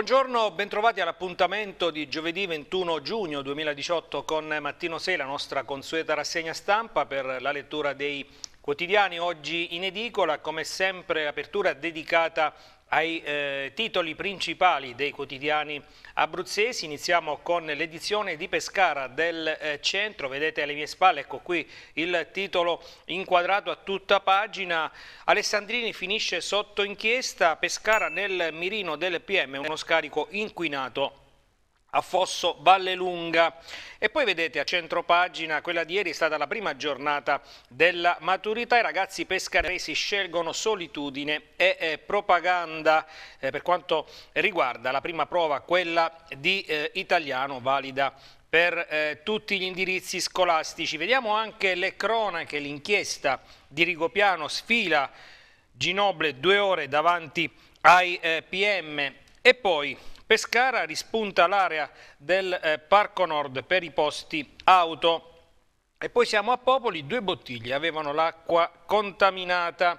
Buongiorno, bentrovati all'appuntamento di giovedì 21 giugno 2018 con Mattino 6, la nostra consueta rassegna stampa per la lettura dei quotidiani. Oggi in edicola, come sempre, apertura dedicata ai eh, titoli principali dei quotidiani abruzzesi. Iniziamo con l'edizione di Pescara del eh, centro, vedete alle mie spalle, ecco qui il titolo inquadrato a tutta pagina. Alessandrini finisce sotto inchiesta, Pescara nel mirino del PM, uno scarico inquinato a Fosso Vallelunga. E poi vedete a centro pagina, quella di ieri è stata la prima giornata della maturità, i ragazzi pescaresi scelgono solitudine e eh, propaganda eh, per quanto riguarda la prima prova, quella di eh, italiano valida per eh, tutti gli indirizzi scolastici. Vediamo anche le cronache, l'inchiesta di Rigopiano sfila Ginoble due ore davanti ai eh, PM e poi Pescara rispunta l'area del eh, Parco Nord per i posti auto. E poi siamo a Popoli, due bottiglie avevano l'acqua contaminata.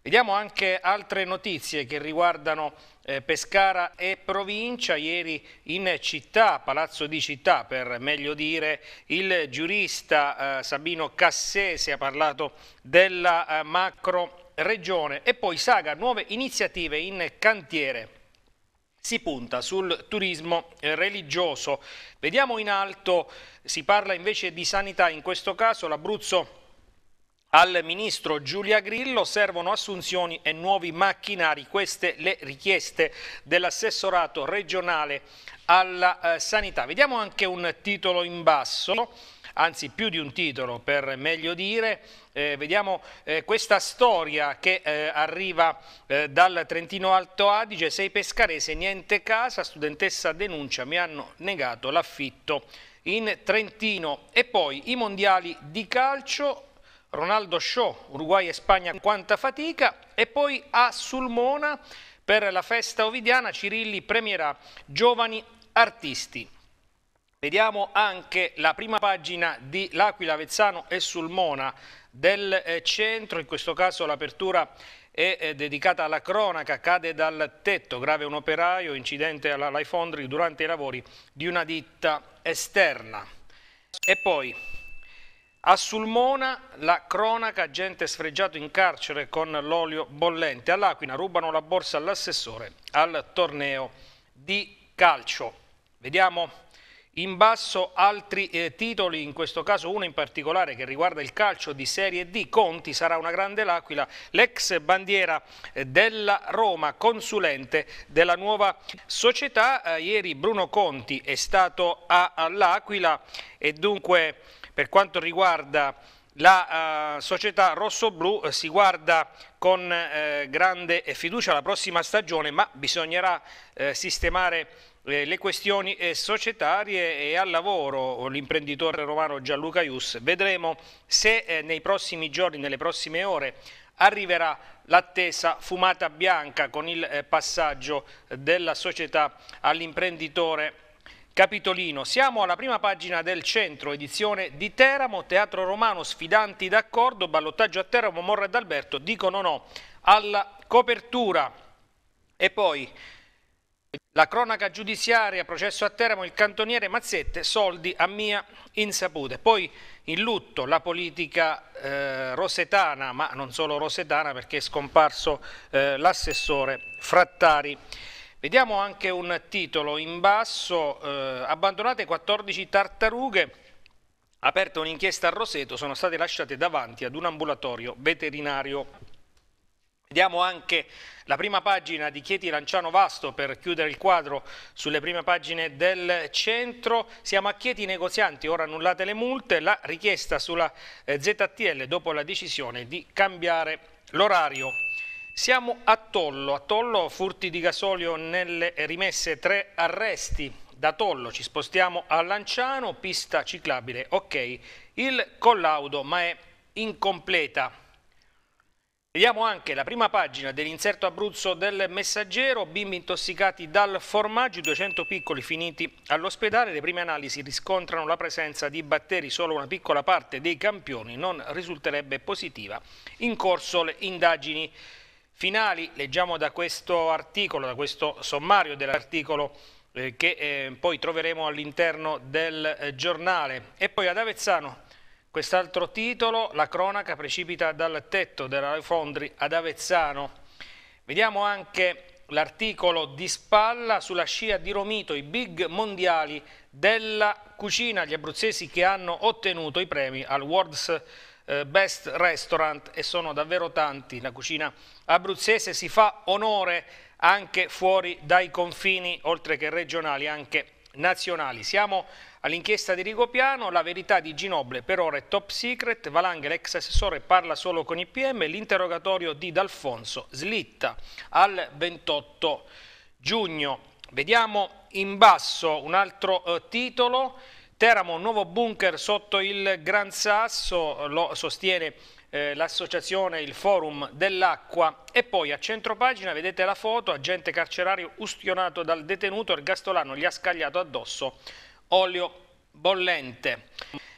Vediamo anche altre notizie che riguardano eh, Pescara e provincia. Ieri in città, Palazzo di Città per meglio dire, il giurista eh, Sabino Cassese ha parlato della eh, macro regione e poi saga nuove iniziative in cantiere si punta sul turismo eh, religioso. Vediamo in alto, si parla invece di sanità, in questo caso l'Abruzzo al ministro Giulia Grillo servono assunzioni e nuovi macchinari, queste le richieste dell'assessorato regionale alla eh, sanità. Vediamo anche un titolo in basso, anzi più di un titolo per meglio dire, eh, vediamo eh, questa storia che eh, arriva eh, dal Trentino Alto Adige, sei pescarese, niente casa, studentessa denuncia, mi hanno negato l'affitto in Trentino. E poi i mondiali di calcio, Ronaldo Show, Uruguay e Spagna, quanta fatica, e poi a Sulmona per la festa ovidiana Cirilli premierà giovani artisti. Vediamo anche la prima pagina di L'Aquila, Vezzano e Sulmona del eh, centro, in questo caso l'apertura è eh, dedicata alla cronaca, cade dal tetto, grave un operaio, incidente alla Lifondry durante i lavori di una ditta esterna. E poi a Sulmona la cronaca, gente sfregiato in carcere con l'olio bollente. All'Aquina rubano la borsa all'assessore al torneo di calcio. Vediamo in basso altri eh, titoli, in questo caso uno in particolare che riguarda il calcio di Serie D, Conti sarà una grande l'aquila, l'ex bandiera eh, della Roma, consulente della nuova società. Eh, ieri Bruno Conti è stato all'Aquila e dunque per quanto riguarda la uh, società rossoblu uh, eh, si guarda con uh, grande fiducia alla prossima stagione, ma bisognerà sistemare eh, le questioni eh, societarie e al lavoro l'imprenditore romano Gianluca Ius. Vedremo se eh, nei prossimi giorni, nelle prossime ore, arriverà l'attesa fumata bianca con il passaggio della società all'imprenditore Capitolino. Siamo alla prima pagina del centro, edizione di Teramo, Teatro Romano, sfidanti d'accordo, ballottaggio a Teramo, Morra ed Alberto dicono no alla copertura. E poi la cronaca giudiziaria, processo a Teramo, il cantoniere Mazzette, soldi a mia insaputa. Poi in lutto la politica eh, rosetana, ma non solo rosetana perché è scomparso eh, l'assessore Frattari. Vediamo anche un titolo in basso, eh, abbandonate 14 tartarughe, aperta un'inchiesta a Roseto, sono state lasciate davanti ad un ambulatorio veterinario Vediamo anche la prima pagina di Chieti Lanciano Vasto per chiudere il quadro sulle prime pagine del centro. Siamo a Chieti negozianti, ora annullate le multe, la richiesta sulla eh, ZTL dopo la decisione di cambiare l'orario. Siamo a Tollo, a Tollo furti di gasolio nelle rimesse, tre arresti. Da Tollo ci spostiamo a Lanciano, pista ciclabile, ok, il collaudo ma è incompleta. Vediamo anche la prima pagina dell'inserto Abruzzo del Messaggero, bimbi intossicati dal formaggio, 200 piccoli finiti all'ospedale, le prime analisi riscontrano la presenza di batteri, solo una piccola parte dei campioni non risulterebbe positiva. In corso le indagini finali, leggiamo da questo articolo, da questo sommario dell'articolo eh, che eh, poi troveremo all'interno del eh, giornale. E poi ad Avezzano Quest'altro titolo, la cronaca precipita dal tetto della Fondri ad Avezzano. Vediamo anche l'articolo di spalla sulla scia di Romito, i big mondiali della cucina, gli abruzzesi che hanno ottenuto i premi al World's eh, Best Restaurant e sono davvero tanti. La cucina abruzzese si fa onore anche fuori dai confini, oltre che regionali, anche nazionali. Siamo all'inchiesta di Rigopiano, la verità di Ginoble per ora è top secret, Valanghe l'ex assessore parla solo con i PM, l'interrogatorio di D'Alfonso slitta al 28 giugno. Vediamo in basso un altro eh, titolo, Teramo, nuovo bunker sotto il Gran Sasso, lo sostiene eh, l'associazione, il forum dell'acqua e poi a centropagina vedete la foto, agente carcerario ustionato dal detenuto, Ergastolano gli ha scagliato addosso olio bollente.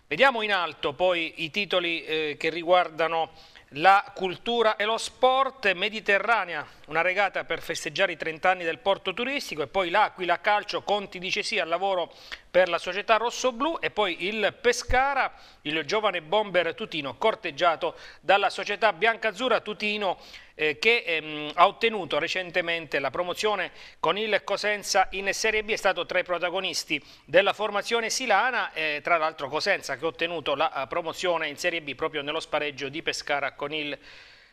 Vediamo in alto poi i titoli eh, che riguardano la cultura e lo sport mediterranea, una regata per festeggiare i 30 anni del porto turistico e poi l'Aquila Calcio, Conti dice sì al lavoro per la società rossoblu e poi il Pescara, il giovane bomber Tutino corteggiato dalla società biancazzurra Tutino eh, che ehm, ha ottenuto recentemente la promozione con il Cosenza in Serie B, è stato tra i protagonisti della formazione silana, eh, tra l'altro Cosenza che ha ottenuto la eh, promozione in Serie B proprio nello spareggio di Pescara con il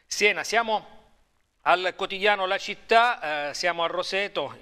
Siena. Siamo al quotidiano La Città, eh, siamo a Roseto,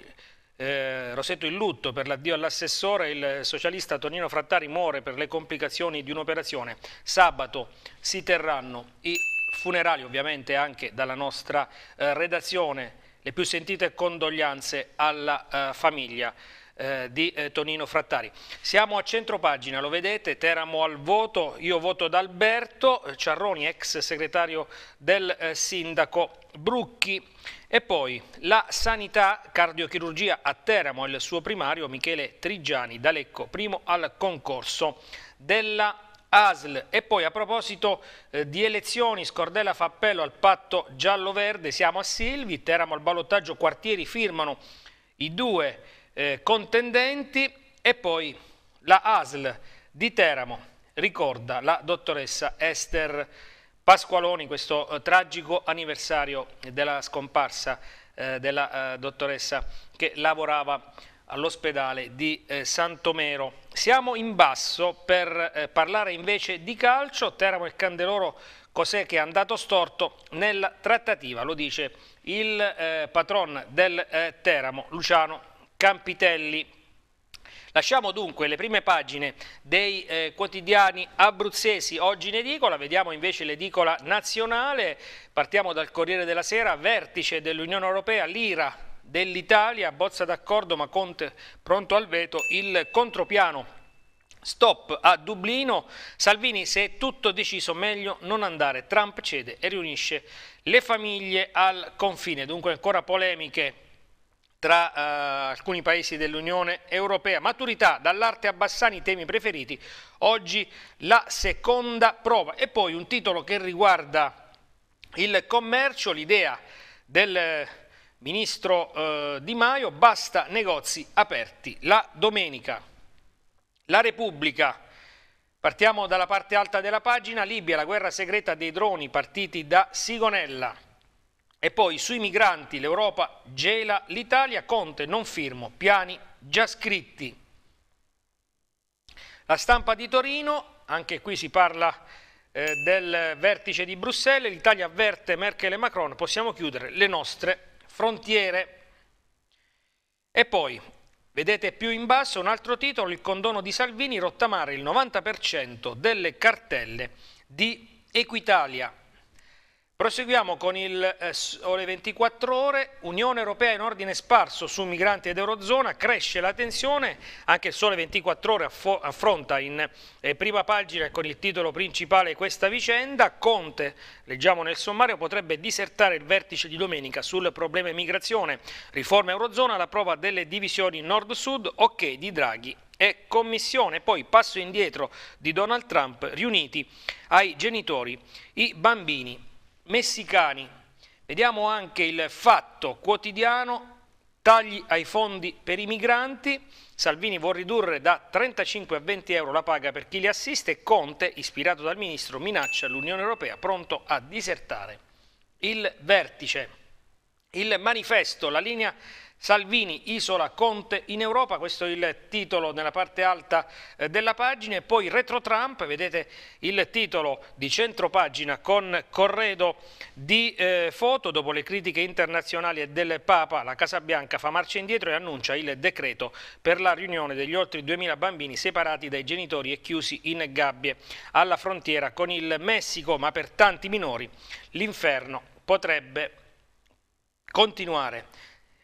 eh, Roseto in lutto per l'addio all'assessore, il socialista Tonino Frattari muore per le complicazioni di un'operazione. Sabato si terranno i funerali, ovviamente anche dalla nostra eh, redazione, le più sentite condoglianze alla eh, famiglia eh, di eh, Tonino Frattari. Siamo a centro pagina, lo vedete, Teramo al voto, io voto ad Alberto, eh, Ciarroni, ex segretario del eh, sindaco Brucchi. E poi la sanità cardiochirurgia a Teramo, il suo primario Michele Trigiani, D'Alecco, primo al concorso della ASL. E poi a proposito eh, di elezioni, Scordella fa appello al patto giallo-verde, siamo a Silvi, Teramo al ballottaggio, quartieri firmano i due eh, contendenti e poi la ASL di Teramo ricorda la dottoressa Esther Pasqualoni questo eh, tragico anniversario della scomparsa eh, della eh, dottoressa che lavorava all'ospedale di eh, Santomero. Siamo in basso per eh, parlare invece di calcio, Teramo e Candeloro cos'è che è andato storto nella trattativa, lo dice il eh, patron del eh, Teramo, Luciano Campitelli. Lasciamo dunque le prime pagine dei eh, quotidiani abruzzesi oggi in edicola, vediamo invece l'edicola nazionale, partiamo dal Corriere della Sera, vertice dell'Unione Europea, l'IRA dell'Italia, bozza d'accordo ma Conte pronto al veto, il contropiano Stop a Dublino, Salvini se è tutto deciso meglio non andare, Trump cede e riunisce le famiglie al confine, dunque ancora polemiche tra eh, alcuni paesi dell'Unione Europea. Maturità, dall'arte a Bassani, i temi preferiti. Oggi la seconda prova. E poi un titolo che riguarda il commercio, l'idea del eh, ministro eh, Di Maio, basta negozi aperti la domenica. La Repubblica, partiamo dalla parte alta della pagina, Libia, la guerra segreta dei droni partiti da Sigonella. E poi sui migranti l'Europa gela l'Italia, Conte non firmo, piani già scritti. La stampa di Torino, anche qui si parla eh, del vertice di Bruxelles, l'Italia avverte Merkel e Macron, possiamo chiudere le nostre frontiere. E poi, vedete più in basso un altro titolo, il condono di Salvini, rottamare il 90% delle cartelle di Equitalia. Proseguiamo con il eh, Sole 24 ore, Unione Europea in ordine sparso su migranti ed Eurozona, cresce la tensione, anche il sole 24 ore affronta in eh, prima pagina con il titolo principale questa vicenda, Conte, leggiamo nel sommario, potrebbe disertare il vertice di domenica sul problema immigrazione, riforma Eurozona, la prova delle divisioni nord-sud, ok di Draghi e commissione, poi passo indietro di Donald Trump riuniti ai genitori, i bambini messicani. Vediamo anche il fatto quotidiano, tagli ai fondi per i migranti, Salvini vuol ridurre da 35 a 20 euro la paga per chi li assiste e Conte, ispirato dal ministro, minaccia l'Unione Europea pronto a disertare il vertice. Il manifesto, la linea Salvini isola Conte in Europa, questo è il titolo nella parte alta eh, della pagina e poi retro Trump, vedete il titolo di centropagina con corredo di eh, foto dopo le critiche internazionali e del Papa, la Casa Bianca fa marcia indietro e annuncia il decreto per la riunione degli oltre 2000 bambini separati dai genitori e chiusi in gabbie alla frontiera con il Messico, ma per tanti minori l'inferno potrebbe Continuare.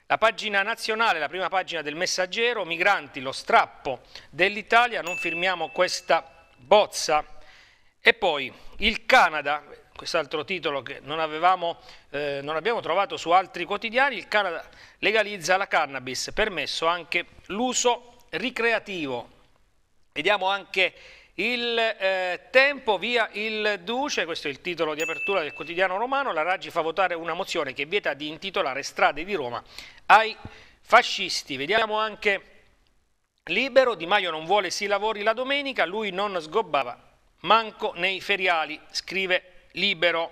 La pagina nazionale, la prima pagina del messaggero, migranti, lo strappo dell'Italia, non firmiamo questa bozza. E poi il Canada, quest'altro titolo che non, avevamo, eh, non abbiamo trovato su altri quotidiani, il Canada legalizza la cannabis, permesso anche l'uso ricreativo. Vediamo anche il eh, tempo via il Duce, questo è il titolo di apertura del quotidiano romano, la Raggi fa votare una mozione che vieta di intitolare strade di Roma ai fascisti. Vediamo anche libero, Di Maio non vuole si lavori la domenica, lui non sgobbava manco nei feriali, scrive libero.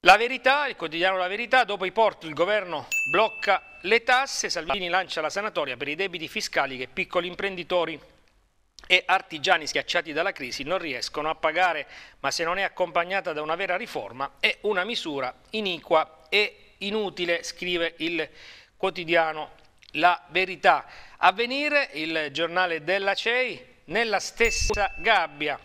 La verità, il quotidiano La Verità, dopo i porti il governo blocca le tasse, Salvini lancia la sanatoria per i debiti fiscali che piccoli imprenditori e artigiani schiacciati dalla crisi non riescono a pagare, ma se non è accompagnata da una vera riforma è una misura iniqua e inutile, scrive il quotidiano La Verità. A venire il giornale della CEI, nella stessa gabbia.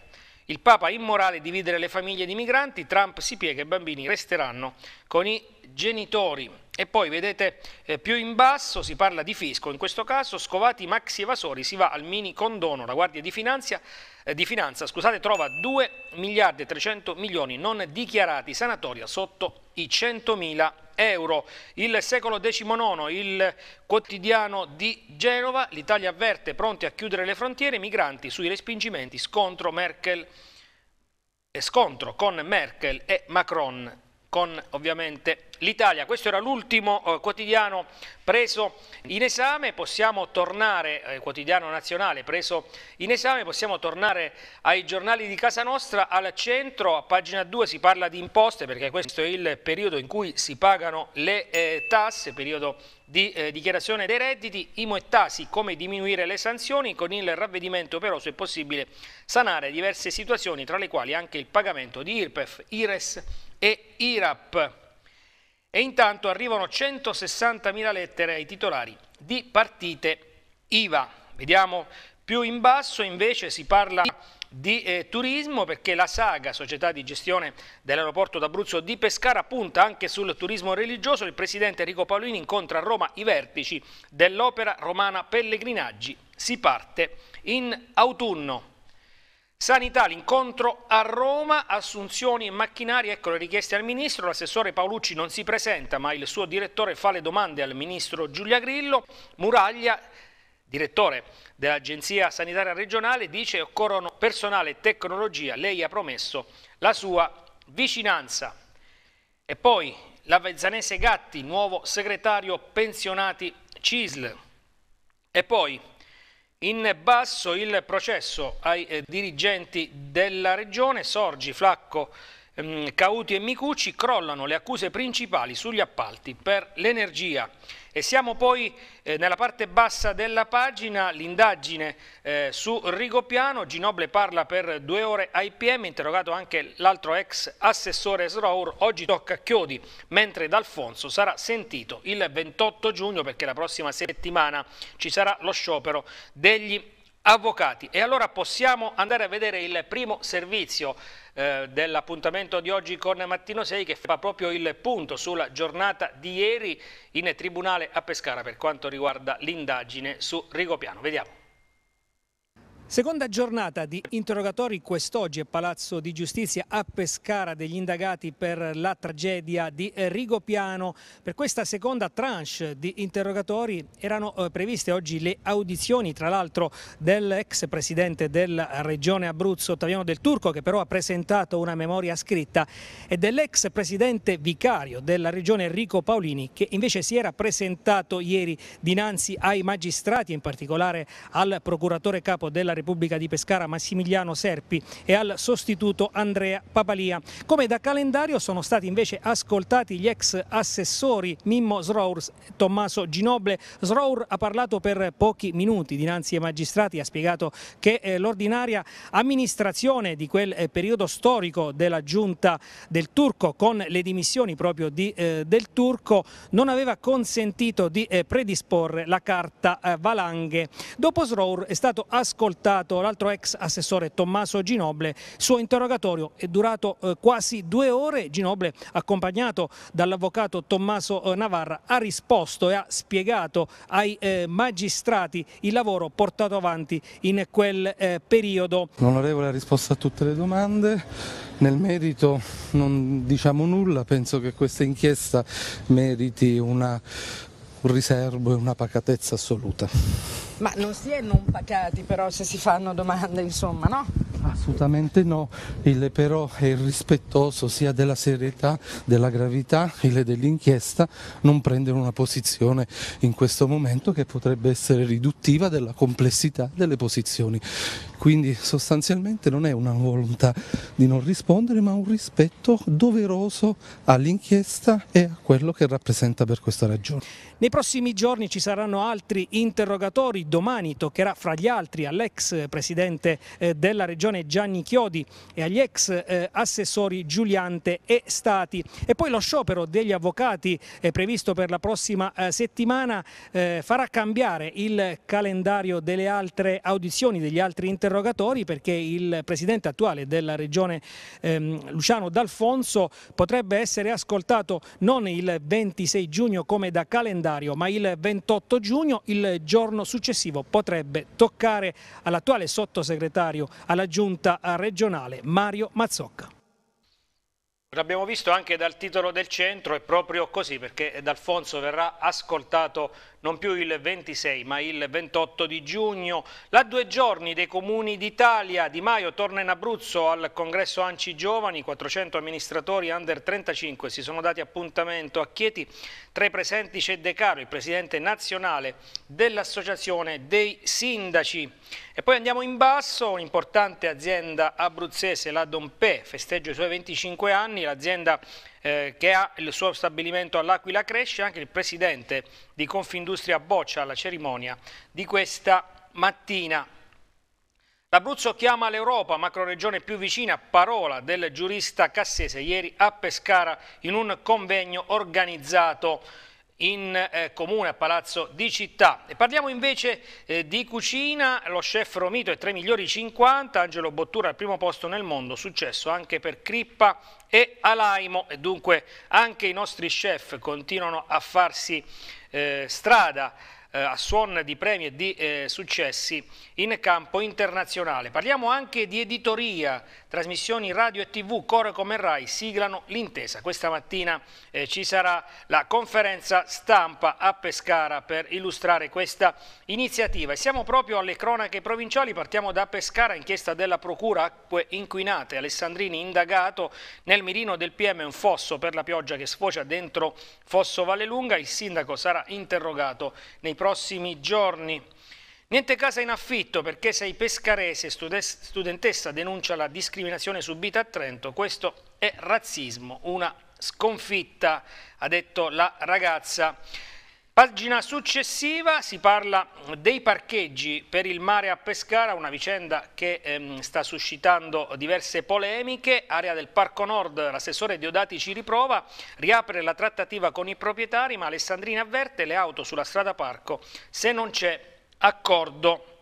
Il Papa immorale dividere le famiglie di migranti, Trump si piega e i bambini resteranno con i genitori. E poi vedete eh, più in basso si parla di fisco, in questo caso scovati maxi evasori, si va al mini condono, la Guardia di Finanza, eh, di Finanza scusate, trova 2 miliardi e 300 milioni non dichiarati sanatoria sotto i 100 mila euro. Il secolo XIX, il quotidiano di Genova, l'Italia avverte pronti a chiudere le frontiere, migranti sui respingimenti, scontro, Merkel, eh, scontro con Merkel e Macron con ovviamente l'Italia. Questo era l'ultimo eh, quotidiano preso in esame, possiamo tornare, eh, quotidiano nazionale preso in esame, possiamo tornare ai giornali di casa nostra, al centro, a pagina 2 si parla di imposte perché questo è il periodo in cui si pagano le eh, tasse, periodo di eh, dichiarazione dei redditi, IMO e Tasi, come diminuire le sanzioni, con il ravvedimento operoso è possibile sanare diverse situazioni tra le quali anche il pagamento di IRPEF, IRES e IRAP. E intanto arrivano 160.000 lettere ai titolari di partite IVA. Vediamo più in basso invece si parla di eh, turismo perché la Saga, società di gestione dell'aeroporto d'Abruzzo di Pescara, punta anche sul turismo religioso. Il presidente Enrico Paolini incontra a Roma i vertici dell'opera romana Pellegrinaggi. Si parte in autunno. Sanità, l'incontro a Roma, assunzioni e macchinari, ecco le richieste al Ministro, l'assessore Paolucci non si presenta ma il suo direttore fa le domande al Ministro Giulia Grillo, Muraglia, direttore dell'Agenzia Sanitaria Regionale, dice che occorrono personale e tecnologia, lei ha promesso la sua vicinanza. E poi la Vezzanese Gatti, nuovo segretario pensionati CISL. E poi in basso il processo ai eh, dirigenti della regione, Sorgi, Flacco, ehm, Cauti e Micucci, crollano le accuse principali sugli appalti per l'energia. E siamo poi eh, nella parte bassa della pagina, l'indagine eh, su Rigopiano, Ginoble parla per due ore ai PM, interrogato anche l'altro ex assessore Srour, oggi tocca a Chiodi, mentre D'Alfonso sarà sentito il 28 giugno perché la prossima settimana ci sarà lo sciopero degli avvocati. E allora possiamo andare a vedere il primo servizio eh, dell'appuntamento di oggi con Mattino 6 che fa proprio il punto sulla giornata di ieri in tribunale a Pescara per quanto riguarda l'indagine su Rigopiano. Vediamo. Seconda giornata di interrogatori quest'oggi a Palazzo di Giustizia a Pescara degli indagati per la tragedia di Rigopiano. Per questa seconda tranche di interrogatori erano eh, previste oggi le audizioni tra l'altro dell'ex presidente della regione Abruzzo Ottaviano del Turco che però ha presentato una memoria scritta e dell'ex presidente vicario della regione Enrico Paolini che invece si era presentato ieri dinanzi ai magistrati in particolare al procuratore capo della regione Repubblica di Pescara Massimiliano Serpi e al sostituto Andrea Papalia. Come da calendario sono stati invece ascoltati gli ex assessori Mimmo Srour e Tommaso Ginoble. Srour ha parlato per pochi minuti dinanzi ai magistrati, ha spiegato che eh, l'ordinaria amministrazione di quel eh, periodo storico della giunta del Turco con le dimissioni proprio di, eh, del Turco non aveva consentito di eh, predisporre la carta valanghe. Dopo Srour è stato ascoltato ascoltato l'altro ex assessore Tommaso Ginoble. Il suo interrogatorio è durato eh, quasi due ore. Ginoble, accompagnato dall'avvocato Tommaso eh, Navarra, ha risposto e ha spiegato ai eh, magistrati il lavoro portato avanti in quel periodo. L'onorevole ha risposto a tutte le domande. Nel merito non diciamo nulla, penso che questa inchiesta meriti una, un riservo e una pacatezza assoluta. Ma non si è non pacati però se si fanno domande, insomma, no? Assolutamente no, il però è irrispettoso sia della serietà, della gravità, il dell'inchiesta, non prendere una posizione in questo momento che potrebbe essere riduttiva della complessità delle posizioni. Quindi sostanzialmente non è una volontà di non rispondere, ma un rispetto doveroso all'inchiesta e a quello che rappresenta per questa ragione. Nei prossimi giorni ci saranno altri interrogatori domani toccherà fra gli altri all'ex presidente eh, della regione Gianni Chiodi e agli ex eh, assessori Giuliante e Stati. E poi lo sciopero degli avvocati è eh, previsto per la prossima settimana farà cambiare il calendario delle altre audizioni, degli altri interrogatori perché il presidente attuale della regione ehm, Luciano D'Alfonso potrebbe essere ascoltato non il 26 giugno come da calendario ma il 28 giugno, il giorno successivo successivo potrebbe toccare all'attuale sottosegretario alla giunta regionale Mario Mazzocca. L'abbiamo visto anche dal titolo del centro, è proprio così perché D'Alfonso verrà ascoltato non più il 26 ma il 28 di giugno. La due giorni dei comuni d'Italia, Di Maio torna in Abruzzo al congresso Anci Giovani, 400 amministratori under 35 si sono dati appuntamento a Chieti, tra i presenti c'è De Caro, il presidente nazionale dell'associazione dei sindaci. E poi andiamo in basso, un'importante azienda abruzzese, la Dompè, festeggia i suoi 25 anni, l'azienda eh, che ha il suo stabilimento all'Aquila Cresce, anche il presidente di Confindustria Boccia alla cerimonia di questa mattina. L'Abruzzo chiama l'Europa, macroregione più vicina, parola del giurista Cassese ieri a Pescara in un convegno organizzato in eh, comune a Palazzo di Città. E parliamo invece eh, di cucina, lo chef Romito è tra i migliori 50, Angelo Bottura al primo posto nel mondo, successo anche per Crippa e Alaimo e dunque anche i nostri chef continuano a farsi eh, strada eh, a suon di premi e di eh, successi in campo internazionale. Parliamo anche di editoria, trasmissioni radio e tv, Core come Rai siglano l'intesa. Questa mattina eh, ci sarà la conferenza stampa a Pescara per illustrare questa iniziativa. E siamo proprio alle cronache provinciali, partiamo da Pescara, inchiesta della Procura Acque Inquinate, Alessandrini indagato nel mirino del PM un fosso per la pioggia che sfocia dentro Fosso Vallelunga, il sindaco sarà interrogato nei prossimi giorni. Niente casa in affitto perché sei pescarese, studentessa denuncia la discriminazione subita a Trento, questo è razzismo, una sconfitta, ha detto la ragazza. Pagina successiva si parla dei parcheggi per il mare a Pescara, una vicenda che ehm, sta suscitando diverse polemiche. Area del Parco Nord, l'assessore Diodati ci riprova, riapre la trattativa con i proprietari, ma Alessandrina avverte le auto sulla strada Parco se non c'è accordo.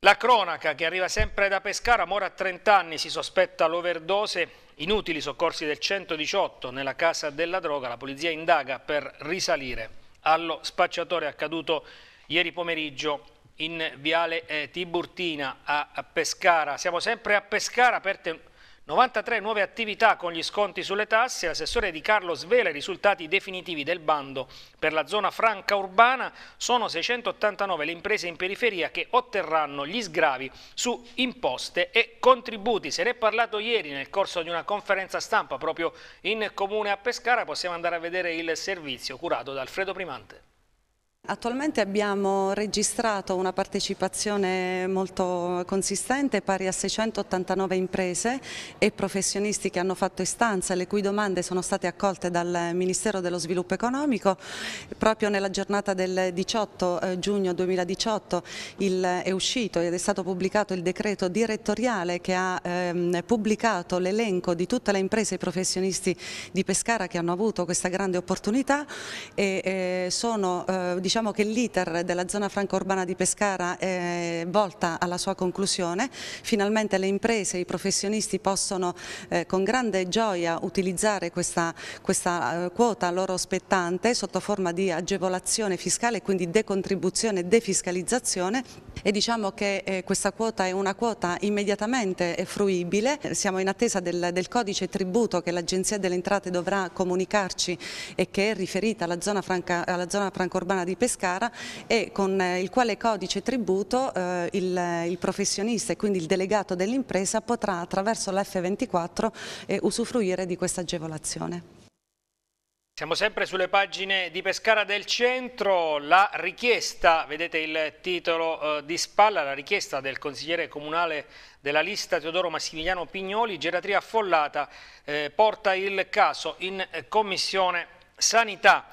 La cronaca che arriva sempre da Pescara, Mora a 30 anni si sospetta l'overdose, inutili soccorsi del 118 nella casa della droga, la polizia indaga per risalire allo spacciatore accaduto ieri pomeriggio in Viale eh, Tiburtina a Pescara. Siamo sempre a Pescara, aperte 93 nuove attività con gli sconti sulle tasse, l'assessore Di Carlo svela i risultati definitivi del bando. Per la zona franca urbana sono 689 le imprese in periferia che otterranno gli sgravi su imposte e contributi. Se ne è parlato ieri nel corso di una conferenza stampa proprio in comune a Pescara, possiamo andare a vedere il servizio curato da Alfredo Primante. Attualmente abbiamo registrato una partecipazione molto consistente pari a 689 imprese e professionisti che hanno fatto istanza le cui domande sono state accolte dal Ministero dello Sviluppo Economico. Proprio nella giornata del 18 eh, giugno 2018 è uscito ed è stato pubblicato il decreto direttoriale che ha ehm, pubblicato l'elenco di tutte le imprese e professionisti di Pescara che hanno avuto questa grande opportunità e eh, sono eh, diciamo, diciamo che l'iter della zona franca urbana di Pescara è volta alla sua conclusione, finalmente le imprese, e i professionisti possono eh, con grande gioia utilizzare questa, questa eh, quota loro spettante sotto forma di agevolazione fiscale, quindi decontribuzione e defiscalizzazione e diciamo che eh, questa quota è una quota immediatamente fruibile, siamo in attesa del, del codice tributo che l'Agenzia delle Entrate dovrà comunicarci e che è riferita alla zona franca, alla zona franca urbana di Pescara Pescara e con eh, il quale codice tributo eh, il, il, professionista e quindi il delegato dell'impresa potrà attraverso l'F24 eh, usufruire di questa agevolazione. Siamo sempre sulle pagine di Pescara del Centro, la richiesta, vedete il titolo eh, di spalla, la richiesta del consigliere comunale della lista Teodoro Massimiliano Pignoli, geratria affollata, eh, porta il caso in eh, commissione sanità.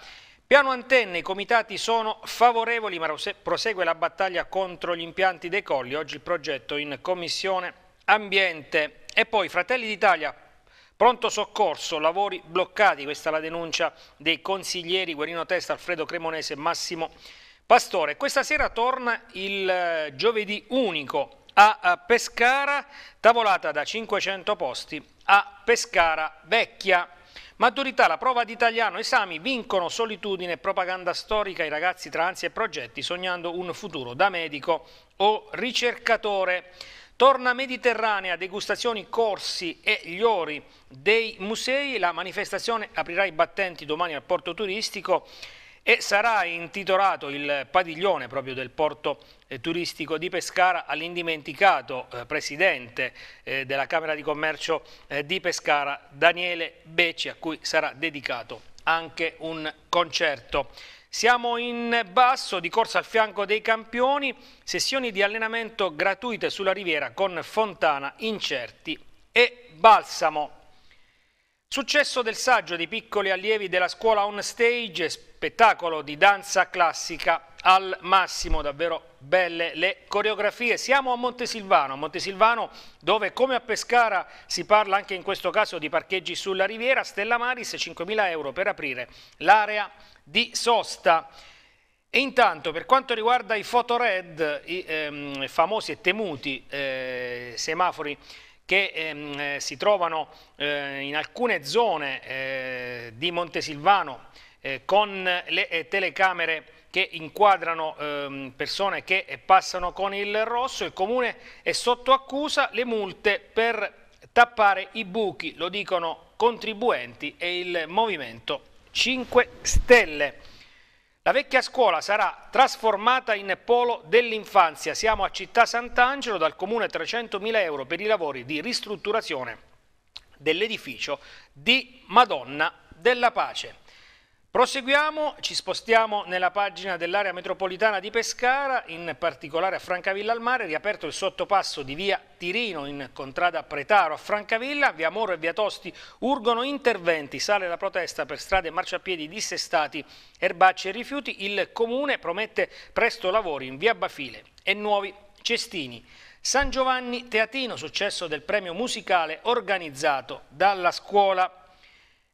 Piano antenne, i comitati sono favorevoli, ma prosegue la battaglia contro gli impianti dei colli, oggi il progetto in Commissione Ambiente. E poi Fratelli d'Italia, pronto soccorso, lavori bloccati, questa è la denuncia dei consiglieri Guerino Testa, Alfredo Cremonese e Massimo Pastore. Questa sera torna il eh, giovedì unico a Pescara, tavolata da 500 posti a Pescara Vecchia. Maturità, la prova d'italiano, esami, vincono solitudine, propaganda storica, i ragazzi tra ansie e progetti, sognando un futuro da medico o ricercatore. Torna Mediterranea, degustazioni, corsi e gli ori dei musei. La manifestazione aprirà i battenti domani al porto turistico e sarà intitolato il padiglione proprio del porto eh, turistico di Pescara all'indimenticato eh, presidente eh, della Camera di Commercio eh, di Pescara Daniele Becci a cui sarà dedicato anche un concerto. Siamo in basso di corsa al fianco dei campioni, sessioni di allenamento gratuite sulla riviera con Fontana, Incerti e Balsamo. Successo del saggio di piccoli allievi della scuola on stage, spettacolo di danza classica al massimo, davvero belle le coreografie. Siamo a Montesilvano, Montesilvano dove come a Pescara si parla anche in questo caso di parcheggi sulla riviera, Stella Maris 5.000 euro per aprire l'area di sosta. E intanto per quanto riguarda i fotored, i ehm, famosi e temuti eh, semafori che ehm, eh, si trovano eh, in alcune zone eh, di Montesilvano eh, con le eh, telecamere che inquadrano ehm, persone che eh, passano con il rosso, il comune è sotto accusa, le multe per tappare i buchi, lo dicono contribuenti e il Movimento 5 Stelle. La vecchia scuola sarà trasformata in polo dell'infanzia. Siamo a Città Sant'Angelo, dal comune 300.000 euro per i lavori di ristrutturazione dell'edificio di Madonna della Pace. Proseguiamo, ci spostiamo nella pagina dell'area metropolitana di Pescara, in particolare a Francavilla al Mare, riaperto il sottopasso di via Tirino in contrada Pretaro a Francavilla, via Moro e via Tosti urgono interventi, sale la protesta per strade e marciapiedi dissestati, erbacce e rifiuti, il comune promette presto lavori in via Bafile e nuovi cestini. San Giovanni Teatino, successo del premio musicale organizzato dalla scuola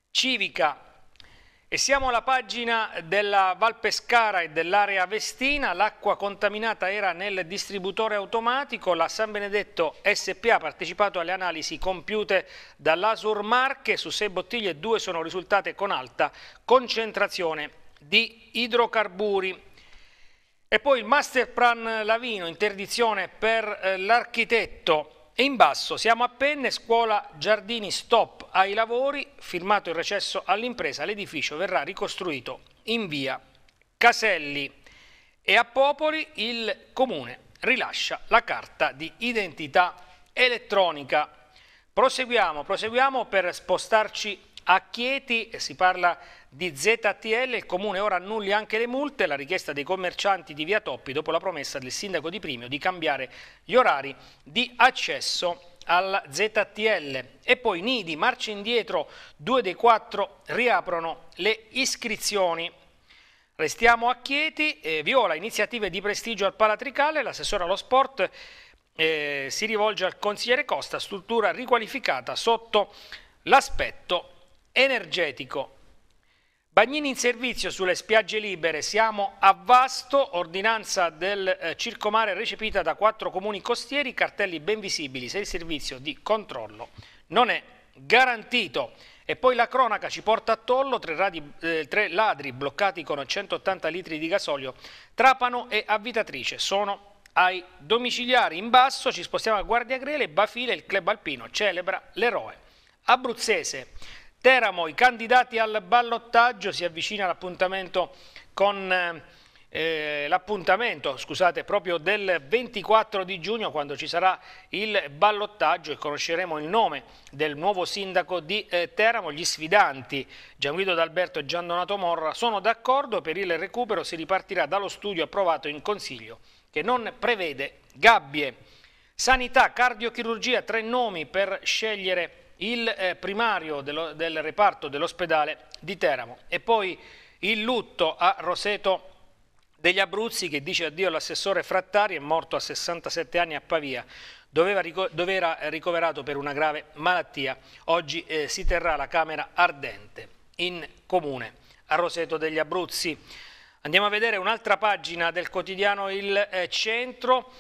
civica e siamo alla pagina della Val Pescara e dell'area Vestina, l'acqua contaminata era nel distributore automatico, la San Benedetto SPA ha partecipato alle analisi compiute dall'Asur Marche, su sei bottiglie due sono risultate con alta concentrazione di idrocarburi. E poi il master plan Lavino, interdizione per eh, l'architetto e in basso siamo a Penne, scuola Giardini stop ai lavori, firmato il recesso all'impresa, l'edificio verrà ricostruito in via Caselli e a Popoli il comune rilascia la carta di identità elettronica. Proseguiamo, proseguiamo per spostarci a Chieti si parla di ZTL, il comune ora annulli anche le multe, la richiesta dei commercianti di Via Toppi dopo la promessa del sindaco di Primio di cambiare gli orari di accesso alla ZTL e poi Nidi marcia indietro, due dei quattro riaprono le iscrizioni. Restiamo a Chieti, eh, Viola, iniziative di prestigio al Palatricale, l'assessore allo sport eh, si rivolge al consigliere Costa, struttura riqualificata sotto l'aspetto energetico. Bagnini in servizio sulle spiagge libere, siamo a Vasto, ordinanza del eh, circomare recepita da quattro comuni costieri, cartelli ben visibili se il servizio di controllo non è garantito. E poi la cronaca ci porta a Tollo, tre, radi, eh, tre ladri bloccati con 180 litri di gasolio, Trapano e Avvitatrice sono ai domiciliari. In basso ci spostiamo a Guardia Grele, Bafile, il club alpino celebra l'eroe abruzzese. Teramo, i candidati al ballottaggio, si avvicina l'appuntamento con... Eh, eh l'appuntamento scusate, proprio del 24 di giugno quando ci sarà il ballottaggio e conosceremo il nome del nuovo sindaco di eh, Teramo. Gli sfidanti Gianguido D'Alberto e Giandonato Morra sono d'accordo per il recupero, si ripartirà dallo studio approvato in consiglio che non prevede gabbie. Sanità, cardiochirurgia, tre nomi per scegliere il eh, primario dello, del reparto dell'ospedale di Teramo e poi il lutto a Roseto degli Abruzzi che dice addio all'assessore Frattari, è morto a 67 anni a Pavia, dove era ricoverato per una grave malattia. Oggi eh, si terrà la Camera Ardente in comune a Roseto degli Abruzzi. Andiamo a vedere un'altra pagina del quotidiano Il eh, Centro.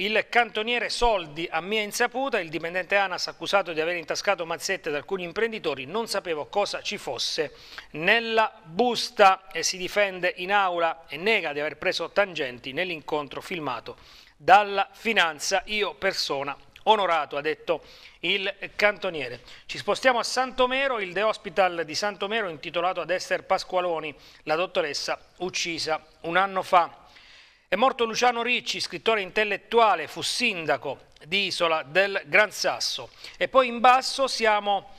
Il cantoniere Soldi a mia insaputa, il dipendente ANAS accusato di aver intascato mazzette da alcuni imprenditori, non sapevo cosa ci fosse nella busta e si difende in aula e nega di aver preso tangenti nell'incontro filmato dalla finanza io persona onorato, ha detto il cantoniere. Ci spostiamo a Santomero, il The Hospital di Santomero intitolato ad Esther Pasqualoni, la dottoressa uccisa un anno fa. È morto Luciano Ricci, scrittore intellettuale, fu sindaco di Isola del Gran Sasso. E poi in basso siamo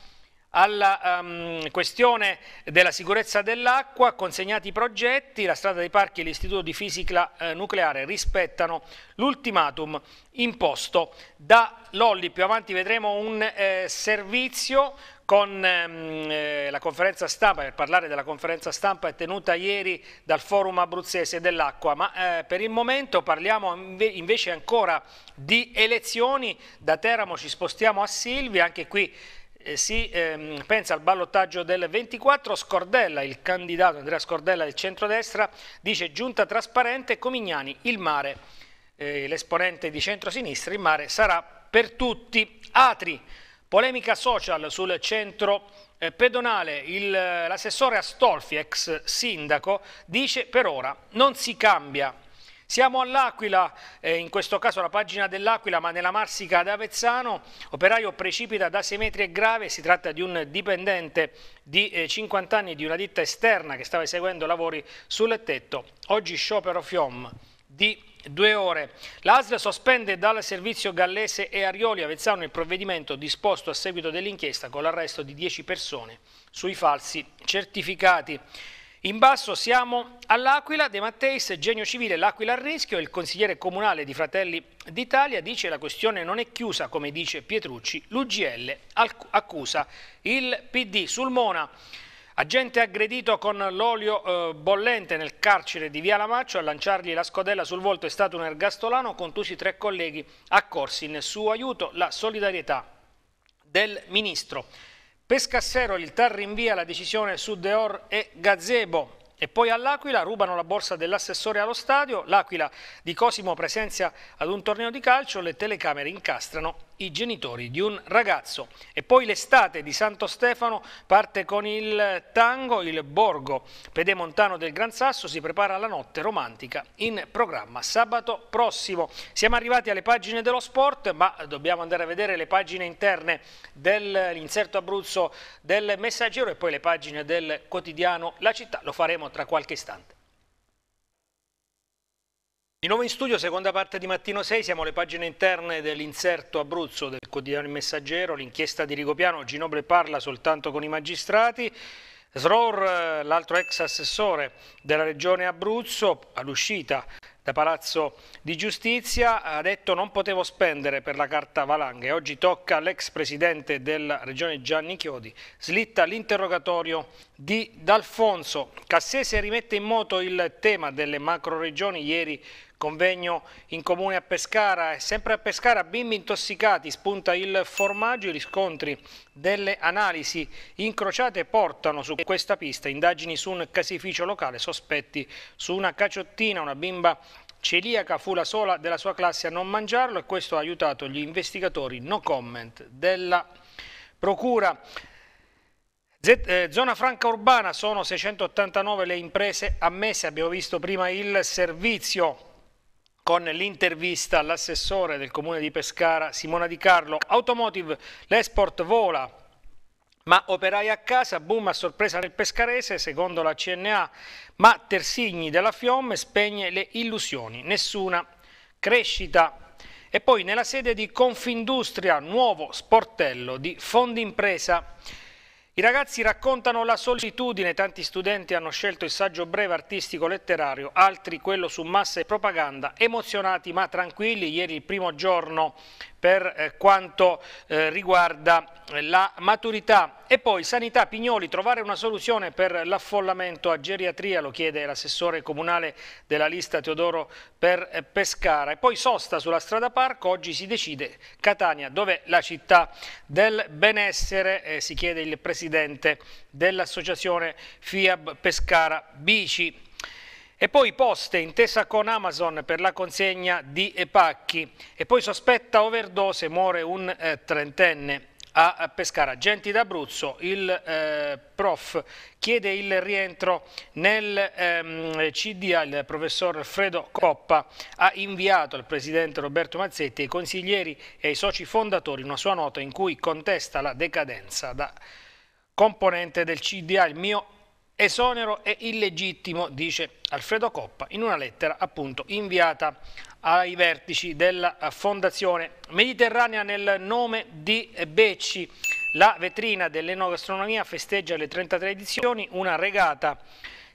alla um, questione della sicurezza dell'acqua, consegnati i progetti, la strada dei parchi e l'istituto di fisica eh, nucleare rispettano l'ultimatum imposto da Lolli. Più avanti vedremo un eh, servizio con ehm, eh, la conferenza stampa, per parlare della conferenza stampa tenuta ieri dal forum abruzzese dell'acqua, ma eh, per il momento parliamo invece ancora di elezioni, da Teramo ci spostiamo a Silvia, anche qui eh, si ehm, pensa al ballottaggio del 24, Scordella, il candidato Andrea Scordella del centrodestra, dice giunta trasparente, Comignani, il mare, l'esponente di centrosinistra, il mare sarà per tutti, Atri, Polemica social sul centro eh, pedonale, eh, l'assessore Astolfi, ex sindaco, dice per ora non si cambia. Siamo all'Aquila, eh, in questo caso la pagina dell'Aquila, ma nella Marsica ad Avezzano, operaio precipita da 6 metri e grave, si tratta di un dipendente di eh, 50 anni di una ditta esterna che stava eseguendo lavori sul tetto, oggi sciopero FIOM di due ore. L'ASL sospende dal servizio Gallese e Arioli Avezzano il provvedimento disposto a seguito dell'inchiesta con l'arresto di 10 persone sui falsi certificati. In basso siamo all'Aquila, De Matteis, genio civile, l'Aquila a rischio, il consigliere comunale di Fratelli d'Italia dice che la questione non è chiusa, come dice Pietrucci, l'UGL accusa il PD. Sul Mona, Agente aggredito con l'olio eh, bollente nel carcere di Via Lamaccio, a lanciargli la scodella sul volto è stato un ergastolano, contusi tre colleghi accorsi in suo aiuto, la solidarietà del Ministro. Pescassero, il TAR rinvia la decisione su Deor e Gazebo. E poi all'Aquila rubano la borsa dell'assessore allo stadio, l'Aquila di Cosimo presenzia ad un torneo di calcio, le telecamere incastrano i genitori di un ragazzo. E poi l'estate di Santo Stefano parte con il tango, il borgo pedemontano del Gran Sasso si prepara alla notte romantica in programma sabato prossimo. Siamo arrivati alle pagine dello sport, ma dobbiamo andare a vedere le pagine interne dell'inserto Abruzzo del Messaggero e poi le pagine del quotidiano La Città. Lo faremo tra qualche istante. Di nuovo in studio, seconda parte di Mattino 6, siamo alle pagine interne dell'inserto Abruzzo del quotidiano Il Messaggero, l'inchiesta di Rigopiano, Ginoble parla soltanto con i magistrati, Sror, eh, l'altro ex assessore della regione Abruzzo, all'uscita da Palazzo di Giustizia, ha detto non potevo spendere per la carta valanghe. Oggi tocca all'ex presidente della regione Gianni Chiodi, slitta l'interrogatorio di D'Alfonso. Cassese rimette in moto il tema delle macro regioni. Ieri convegno in comune a Pescara e sempre a Pescara bimbi intossicati, spunta il formaggio. I riscontri delle analisi incrociate portano su questa pista indagini su un casificio locale, sospetti su una caciottina, una bimba celiaca fu la sola della sua classe a non mangiarlo e questo ha aiutato gli investigatori no comment della procura. Z, eh, zona franca urbana sono 689 le imprese ammesse, abbiamo visto prima il servizio con l'intervista all'assessore del comune di Pescara Simona Di Carlo, Automotive, l'esport vola ma operai a casa, boom a sorpresa nel Pescarese, secondo la CNA, ma Tersigni della Fiom spegne le illusioni, nessuna crescita. E poi nella sede di Confindustria, nuovo sportello di Fondi Impresa. I ragazzi raccontano la solitudine, tanti studenti hanno scelto il saggio breve artistico-letterario, altri quello su massa e propaganda, emozionati ma tranquilli, ieri il primo giorno per eh, quanto eh, riguarda eh, la maturità. E poi Sanità Pignoli, trovare una soluzione per l'affollamento a geriatria, lo chiede l'assessore comunale della lista Teodoro per Pescara. E poi sosta sulla strada parco, oggi si decide Catania, dove la città del benessere, eh, si chiede il presidente dell'associazione FIAB Pescara Bici. E poi poste intesa con Amazon per la consegna di pacchi. E poi sospetta overdose, muore un eh, trentenne a Pescara. Agenti d'Abruzzo, il eh, prof chiede il rientro nel ehm, CDA, il professor Fredo Coppa ha inviato al presidente Roberto Mazzetti, ai consiglieri e ai soci fondatori una sua nota in cui contesta la decadenza da componente del CDA. Il mio Esonero e illegittimo, dice Alfredo Coppa in una lettera appunto inviata ai vertici della Fondazione Mediterranea nel nome di Becci. La vetrina dell'enogastronomia festeggia le 33 edizioni, una regata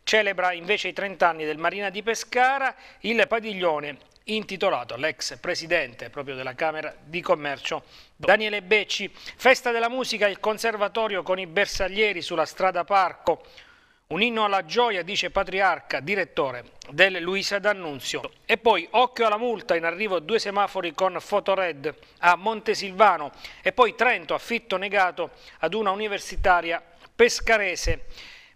celebra invece i 30 anni del Marina di Pescara, il padiglione intitolato all'ex presidente proprio della Camera di Commercio Daniele Becci. Festa della musica, il conservatorio con i bersaglieri sulla strada Parco un inno alla gioia, dice Patriarca, direttore del Luisa D'Annunzio. E poi occhio alla multa, in arrivo due semafori con fotored a Montesilvano e poi Trento, affitto negato ad una universitaria pescarese.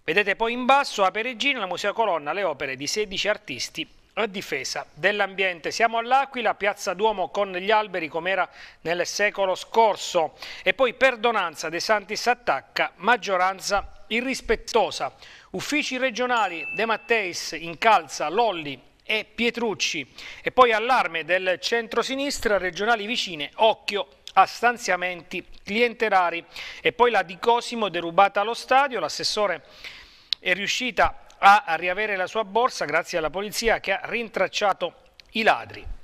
Vedete poi in basso a Peregina la Museo Colonna, le opere di 16 artisti a difesa dell'ambiente. Siamo all'Aquila, Piazza Duomo con gli alberi come era nel secolo scorso e poi perdonanza De Santis attacca maggioranza irrispettosa. Uffici regionali De Matteis, Incalza, Lolli e Pietrucci e poi allarme del centro-sinistra, regionali vicine, occhio a stanziamenti clientelari e poi la di Cosimo derubata allo stadio, l'assessore è riuscita a riavere la sua borsa grazie alla polizia che ha rintracciato i ladri.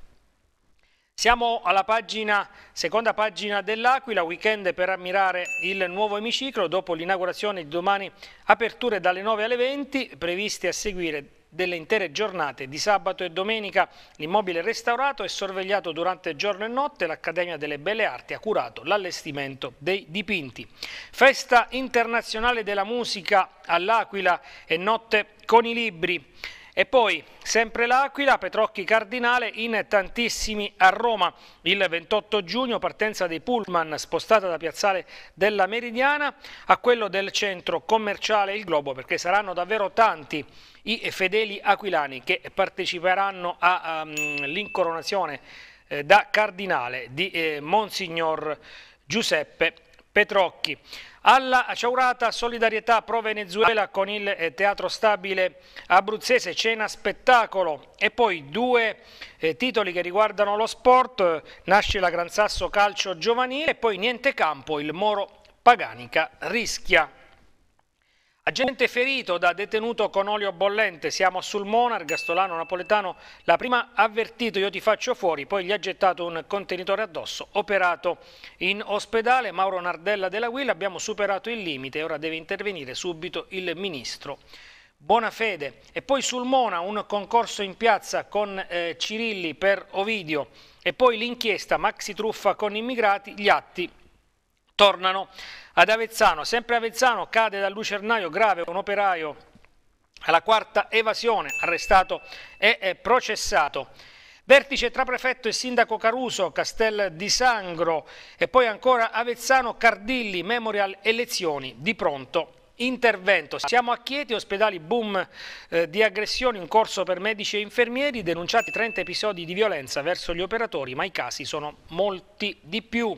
Siamo alla pagina, seconda pagina dell'Aquila, weekend per ammirare il nuovo emiciclo, dopo l'inaugurazione di domani aperture dalle 9 alle 20, previste a seguire delle intere giornate di sabato e domenica. L'immobile restaurato e sorvegliato durante giorno e notte, l'Accademia delle Belle Arti ha curato l'allestimento dei dipinti. Festa internazionale della musica all'Aquila e notte con i libri. E poi sempre l'Aquila, Petrocchi Cardinale in tantissimi a Roma. Il 28 giugno partenza dei pullman spostata da Piazzale della Meridiana a quello del centro commerciale Il Globo perché saranno davvero tanti i fedeli aquilani che parteciperanno all'incoronazione ehm, eh, da cardinale di eh, Monsignor Giuseppe Petrocchi. Alla ciaurata solidarietà pro Venezuela con il eh, Teatro Stabile Abruzzese, cena spettacolo e poi due eh, titoli che riguardano lo sport, nasce la Gran Sasso Calcio Giovanile e poi niente campo, il Moro Paganica rischia. Agente ferito da detenuto con olio bollente, siamo sul Monar, Gastolano Napoletano, la prima avvertito io ti faccio fuori, poi gli ha gettato un contenitore addosso, operato in ospedale, Mauro Nardella della Guilla, abbiamo superato il limite, ora deve intervenire subito il ministro. Buona fede. E poi sul Mona un concorso in piazza con eh, Cirilli per Ovidio e poi l'inchiesta Maxi Truffa con immigrati, gli atti tornano ad Avezzano, sempre Avezzano, cade dal lucernaio grave un operaio alla quarta evasione, arrestato e processato. Vertice tra prefetto e sindaco Caruso, Castel di Sangro e poi ancora Avezzano, Cardilli, Memorial e lezioni di pronto Intervento. Siamo a Chieti, ospedali boom eh, di aggressioni in corso per medici e infermieri, denunciati 30 episodi di violenza verso gli operatori, ma i casi sono molti di più.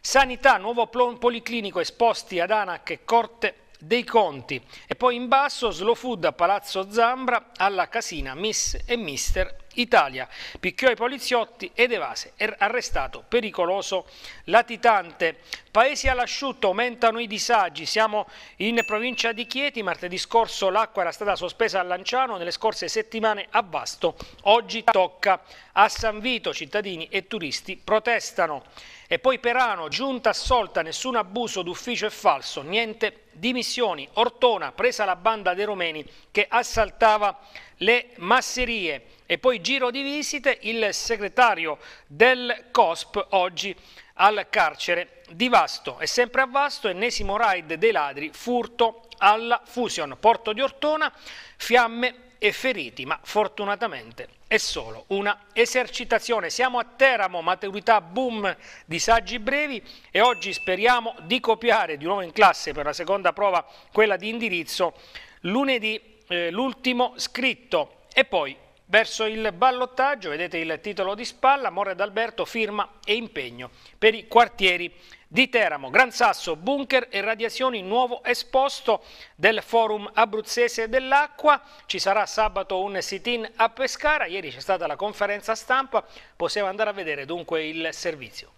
Sanità, nuovo policlinico esposti ad ANAC e Corte dei Conti. E poi in basso, Slow Food a Palazzo Zambra, alla casina Miss e Mister Italia. Picchiò i poliziotti ed evase, er arrestato, pericoloso, latitante. Paesi all'asciutto aumentano i disagi, siamo in provincia di Chieti, martedì scorso l'acqua era stata sospesa a Lanciano, nelle scorse settimane a Basto, oggi tocca a San Vito, cittadini e turisti protestano. E poi Perano, giunta assolta, nessun abuso d'ufficio è falso, niente dimissioni. Ortona, presa la banda dei romeni che assaltava le masserie. E poi giro di visite, il segretario del COSP oggi al carcere di Vasto. E sempre a Vasto, ennesimo raid dei ladri, furto alla Fusion, Porto di Ortona, fiamme e feriti, ma fortunatamente è solo una esercitazione. Siamo a Teramo, maturità boom di saggi brevi e oggi speriamo di copiare di nuovo in classe per la seconda prova, quella di indirizzo, lunedì eh, l'ultimo scritto e poi Verso il ballottaggio, vedete il titolo di spalla, More d'Alberto firma e impegno per i quartieri di Teramo, Gran Sasso, bunker e radiazioni, nuovo esposto del forum abruzzese dell'acqua, ci sarà sabato un sit-in a Pescara, ieri c'è stata la conferenza stampa, possiamo andare a vedere dunque il servizio.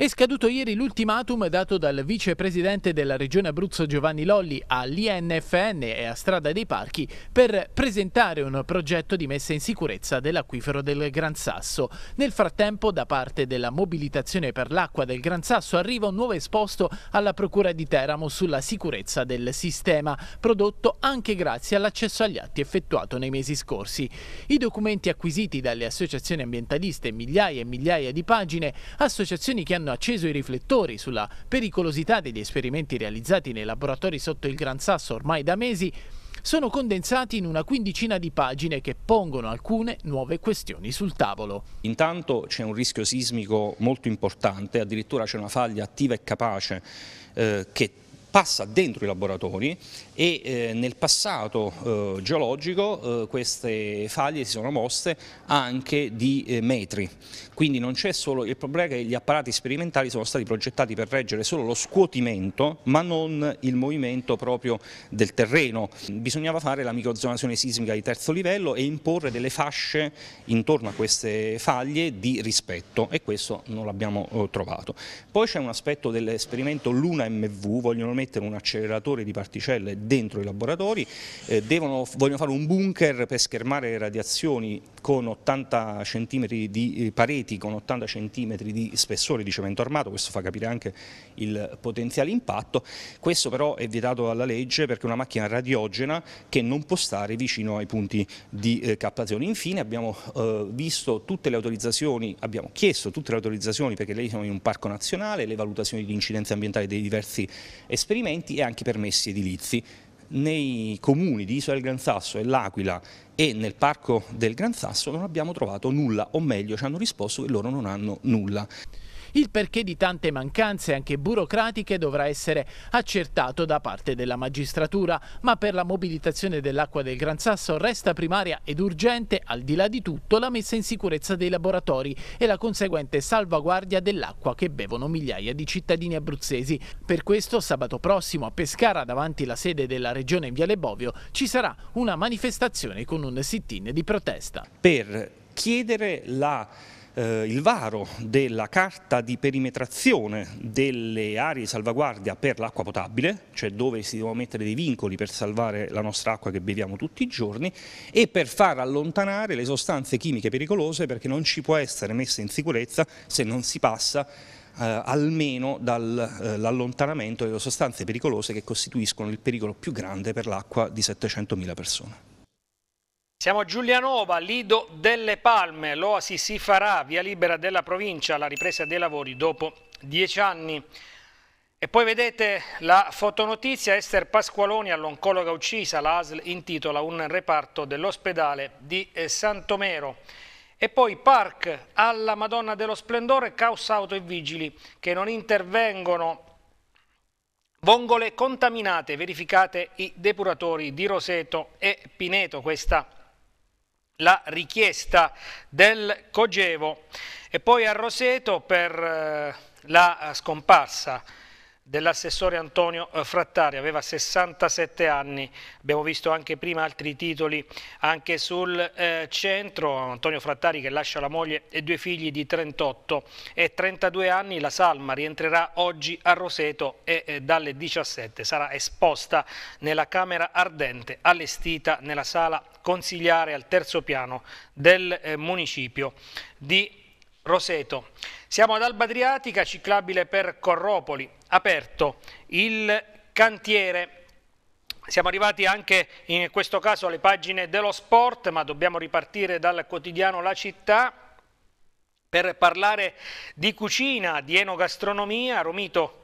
È scaduto ieri l'ultimatum dato dal vicepresidente della Regione Abruzzo Giovanni Lolli all'INFN e a Strada dei Parchi per presentare un progetto di messa in sicurezza dell'acquifero del Gran Sasso. Nel frattempo, da parte della mobilitazione per l'acqua del Gran Sasso, arriva un nuovo esposto alla Procura di Teramo sulla sicurezza del sistema, prodotto anche grazie all'accesso agli atti effettuato nei mesi scorsi. I documenti acquisiti dalle associazioni ambientaliste, migliaia e migliaia di pagine, associazioni che hanno hanno acceso i riflettori sulla pericolosità degli esperimenti realizzati nei laboratori sotto il Gran Sasso ormai da mesi, sono condensati in una quindicina di pagine che pongono alcune nuove questioni sul tavolo. Intanto c'è un rischio sismico molto importante, addirittura c'è una faglia attiva e capace eh, che passa dentro i laboratori e eh, nel passato eh, geologico eh, queste faglie si sono mosse anche di eh, metri, quindi non c'è solo il problema è che gli apparati sperimentali sono stati progettati per reggere solo lo scuotimento, ma non il movimento proprio del terreno. Bisognava fare la microzonazione sismica di terzo livello e imporre delle fasce intorno a queste faglie di rispetto e questo non l'abbiamo eh, trovato. Poi c'è un aspetto dell'esperimento Luna MV, vogliono mettere un acceleratore di particelle dentro i laboratori, eh, devono, vogliono fare un bunker per schermare le radiazioni con 80 cm di eh, pareti 20 con 80 cm di spessore di cemento armato, questo fa capire anche il potenziale impatto, questo però è vietato dalla legge perché è una macchina radiogena che non può stare vicino ai punti di eh, captazione. Infine abbiamo eh, visto tutte le autorizzazioni, abbiamo chiesto tutte le autorizzazioni perché lei siamo in un parco nazionale, le valutazioni di incidenza ambientale dei diversi esperimenti e anche permessi edilizi nei comuni di Isola del Gran Sasso e L'Aquila e nel parco del Gran Sasso non abbiamo trovato nulla, o meglio ci hanno risposto che loro non hanno nulla. Il perché di tante mancanze, anche burocratiche, dovrà essere accertato da parte della magistratura, ma per la mobilitazione dell'acqua del Gran Sasso resta primaria ed urgente, al di là di tutto, la messa in sicurezza dei laboratori e la conseguente salvaguardia dell'acqua che bevono migliaia di cittadini abruzzesi. Per questo sabato prossimo a Pescara, davanti la sede della regione in Viale Bovio, ci sarà una manifestazione con un sit-in di protesta. Per chiedere la eh, il varo della carta di perimetrazione delle aree di salvaguardia per l'acqua potabile, cioè dove si devono mettere dei vincoli per salvare la nostra acqua che beviamo tutti i giorni e per far allontanare le sostanze chimiche pericolose perché non ci può essere messa in sicurezza se non si passa eh, almeno dall'allontanamento eh, delle sostanze pericolose che costituiscono il pericolo più grande per l'acqua di 700.000 persone. Siamo a Giulianova, Lido delle Palme, l'Oasi si farà, via libera della provincia, la ripresa dei lavori dopo dieci anni. E poi vedete la fotonotizia, Ester Pasqualoni all'oncologa uccisa, l'ASL intitola un reparto dell'ospedale di eh, Santomero. E poi Park alla Madonna dello Splendore, caos auto e vigili che non intervengono Vongole contaminate, verificate i depuratori di Roseto e Pineto, questa la richiesta del Cogevo e poi a Roseto per eh, la scomparsa dell'assessore Antonio eh, Frattari, aveva 67 anni, abbiamo visto anche prima altri titoli anche sul eh, centro, Antonio Frattari che lascia la moglie e due figli di 38 e 32 anni, la Salma rientrerà oggi a Roseto e eh, dalle 17 sarà esposta nella camera ardente allestita nella sala consigliare al terzo piano del eh, municipio di Roseto. Siamo ad Alba Adriatica, ciclabile per Corropoli, aperto il cantiere siamo arrivati anche in questo caso alle pagine dello sport, ma dobbiamo ripartire dal quotidiano La Città per parlare di cucina, di enogastronomia. Romito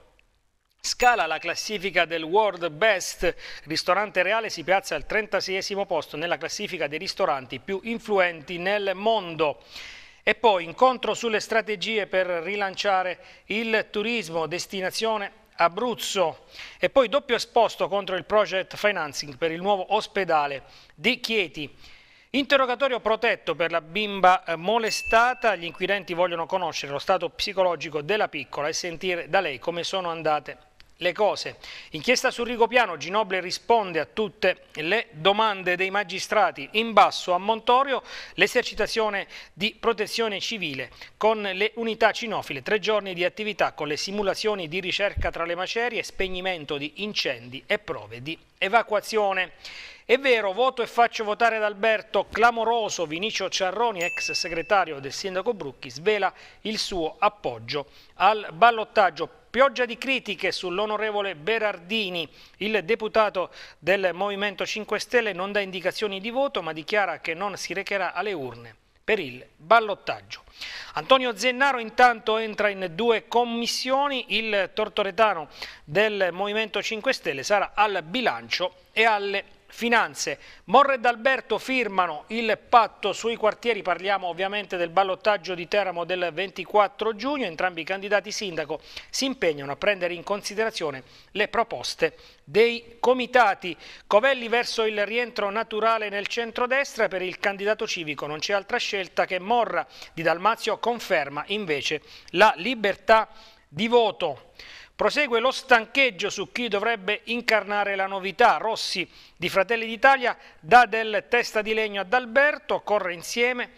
Scala la classifica del World Best, ristorante reale si piazza al 36 posto nella classifica dei ristoranti più influenti nel mondo. E poi incontro sulle strategie per rilanciare il turismo, destinazione Abruzzo e poi doppio esposto contro il project financing per il nuovo ospedale di Chieti. Interrogatorio protetto per la bimba eh, molestata, gli inquirenti vogliono conoscere lo stato psicologico della piccola e sentire da lei come sono andate le cose. Inchiesta su Rigopiano, Ginoble risponde a tutte le domande dei magistrati. In basso a Montorio l'esercitazione di protezione civile con le unità cinofile, tre giorni di attività con le simulazioni di ricerca tra le macerie, spegnimento di incendi e prove di evacuazione. È vero, voto e faccio votare ad Alberto, clamoroso Vinicio Ciarroni, ex segretario del sindaco Brucchi, svela il suo appoggio al ballottaggio Pioggia di critiche sull'onorevole Berardini. Il deputato del Movimento 5 Stelle non dà indicazioni di voto ma dichiara che non si recherà alle urne per il ballottaggio. Antonio Zennaro intanto entra in due commissioni, il tortoretano del Movimento 5 Stelle sarà al bilancio e alle Finanze. Morre ed Alberto firmano il patto sui quartieri, parliamo ovviamente del ballottaggio di Teramo del 24 giugno, entrambi i candidati sindaco si impegnano a prendere in considerazione le proposte dei comitati. Covelli verso il rientro naturale nel centrodestra, per il candidato civico non c'è altra scelta che Morra di Dalmazio conferma invece la libertà di voto. Prosegue lo stancheggio su chi dovrebbe incarnare la novità. Rossi di Fratelli d'Italia dà del testa di legno ad Alberto, corre insieme,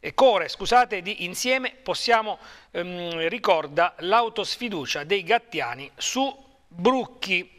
eh, core scusate, di insieme possiamo, ehm, ricorda l'autosfiducia dei gattiani su Brucchi.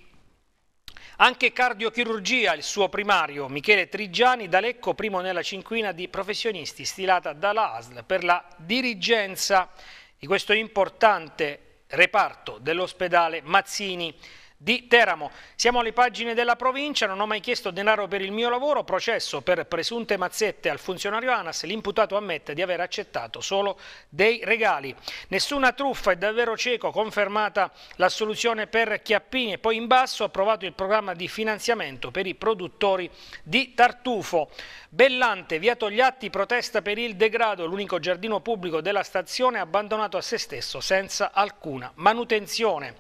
Anche cardiochirurgia, il suo primario, Michele Trigiani, da Lecco, primo nella cinquina di professionisti stilata dalla ASL per la dirigenza di questo importante reparto dell'ospedale Mazzini di Teramo. Siamo alle pagine della provincia, non ho mai chiesto denaro per il mio lavoro, processo per presunte mazzette al funzionario ANAS, l'imputato ammette di aver accettato solo dei regali. Nessuna truffa, è davvero cieco, confermata l'assoluzione per Chiappini e poi in basso approvato il programma di finanziamento per i produttori di tartufo. Bellante, via Togliatti, protesta per il degrado, l'unico giardino pubblico della stazione abbandonato a se stesso senza alcuna manutenzione.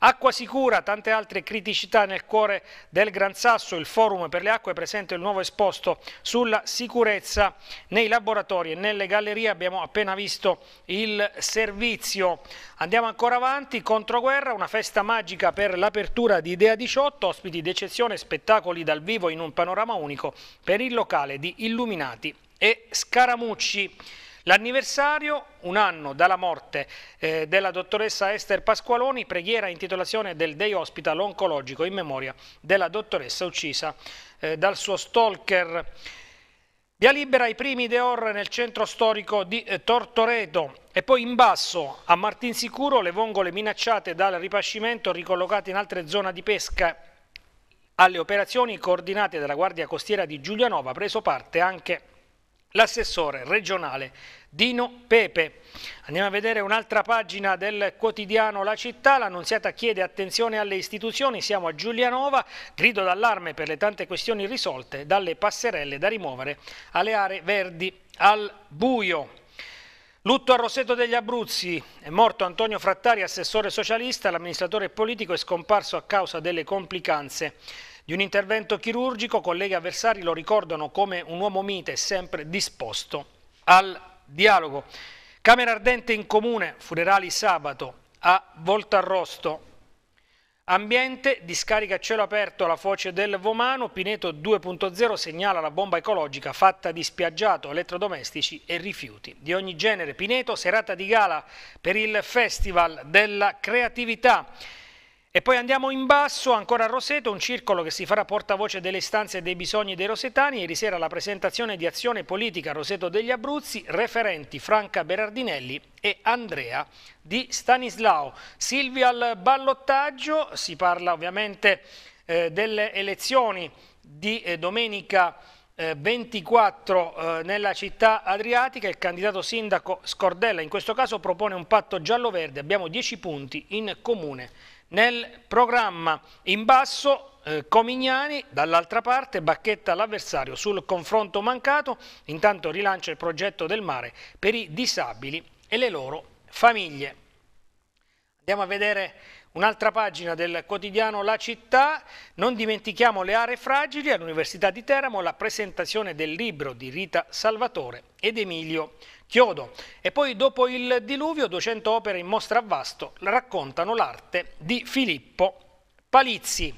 Acqua sicura, tante altre criticità nel cuore del Gran Sasso, il forum per le acque presenta il nuovo esposto sulla sicurezza nei laboratori e nelle gallerie, abbiamo appena visto il servizio. Andiamo ancora avanti, Controguerra, una festa magica per l'apertura di Idea 18, ospiti d'eccezione, spettacoli dal vivo in un panorama unico per il locale di Illuminati e Scaramucci. L'anniversario, un anno dalla morte eh, della dottoressa Esther Pasqualoni, preghiera e intitolazione del Day Hospital Oncologico in memoria della dottoressa uccisa eh, dal suo stalker. Via libera ai primi Deor nel centro storico di eh, Tortoreto e poi in basso a Martinsicuro le vongole minacciate dal ripascimento ricollocate in altre zone di pesca alle operazioni coordinate dalla Guardia Costiera di Giulianova, preso parte anche l'assessore regionale Dino Pepe. Andiamo a vedere un'altra pagina del quotidiano La Città, l'annunziata chiede attenzione alle istituzioni, siamo a Giulianova, grido d'allarme per le tante questioni risolte, dalle passerelle da rimuovere alle aree verdi al buio. Lutto a Roseto degli Abruzzi, è morto Antonio Frattari, assessore socialista, l'amministratore politico è scomparso a causa delle complicanze di un intervento chirurgico, colleghi avversari lo ricordano come un uomo mite e sempre disposto al dialogo. Camera ardente in comune, funerali sabato, a Voltarrosto. Ambiente, discarica a cielo aperto alla foce del Vomano, Pineto 2.0 segnala la bomba ecologica fatta di spiaggiato, elettrodomestici e rifiuti. Di ogni genere, Pineto, serata di gala per il Festival della Creatività. E poi andiamo in basso, ancora a Roseto, un circolo che si farà portavoce delle istanze e dei bisogni dei rosetani. Ieri sera la presentazione di azione politica Roseto degli Abruzzi, referenti Franca Berardinelli e Andrea Di Stanislao. Silvia al ballottaggio, si parla ovviamente eh, delle elezioni di eh, domenica 24 eh, eh, nella città adriatica, il candidato sindaco Scordella in questo caso propone un patto giallo-verde, abbiamo 10 punti in comune nel programma in basso eh, Comignani, dall'altra parte bacchetta l'avversario sul confronto mancato, intanto rilancia il progetto del mare per i disabili e le loro famiglie. Andiamo a vedere un'altra pagina del quotidiano La Città, non dimentichiamo le aree fragili all'Università di Teramo, la presentazione del libro di Rita Salvatore ed Emilio chiodo. E poi dopo il diluvio 200 opere in mostra a vasto raccontano l'arte di Filippo Palizzi.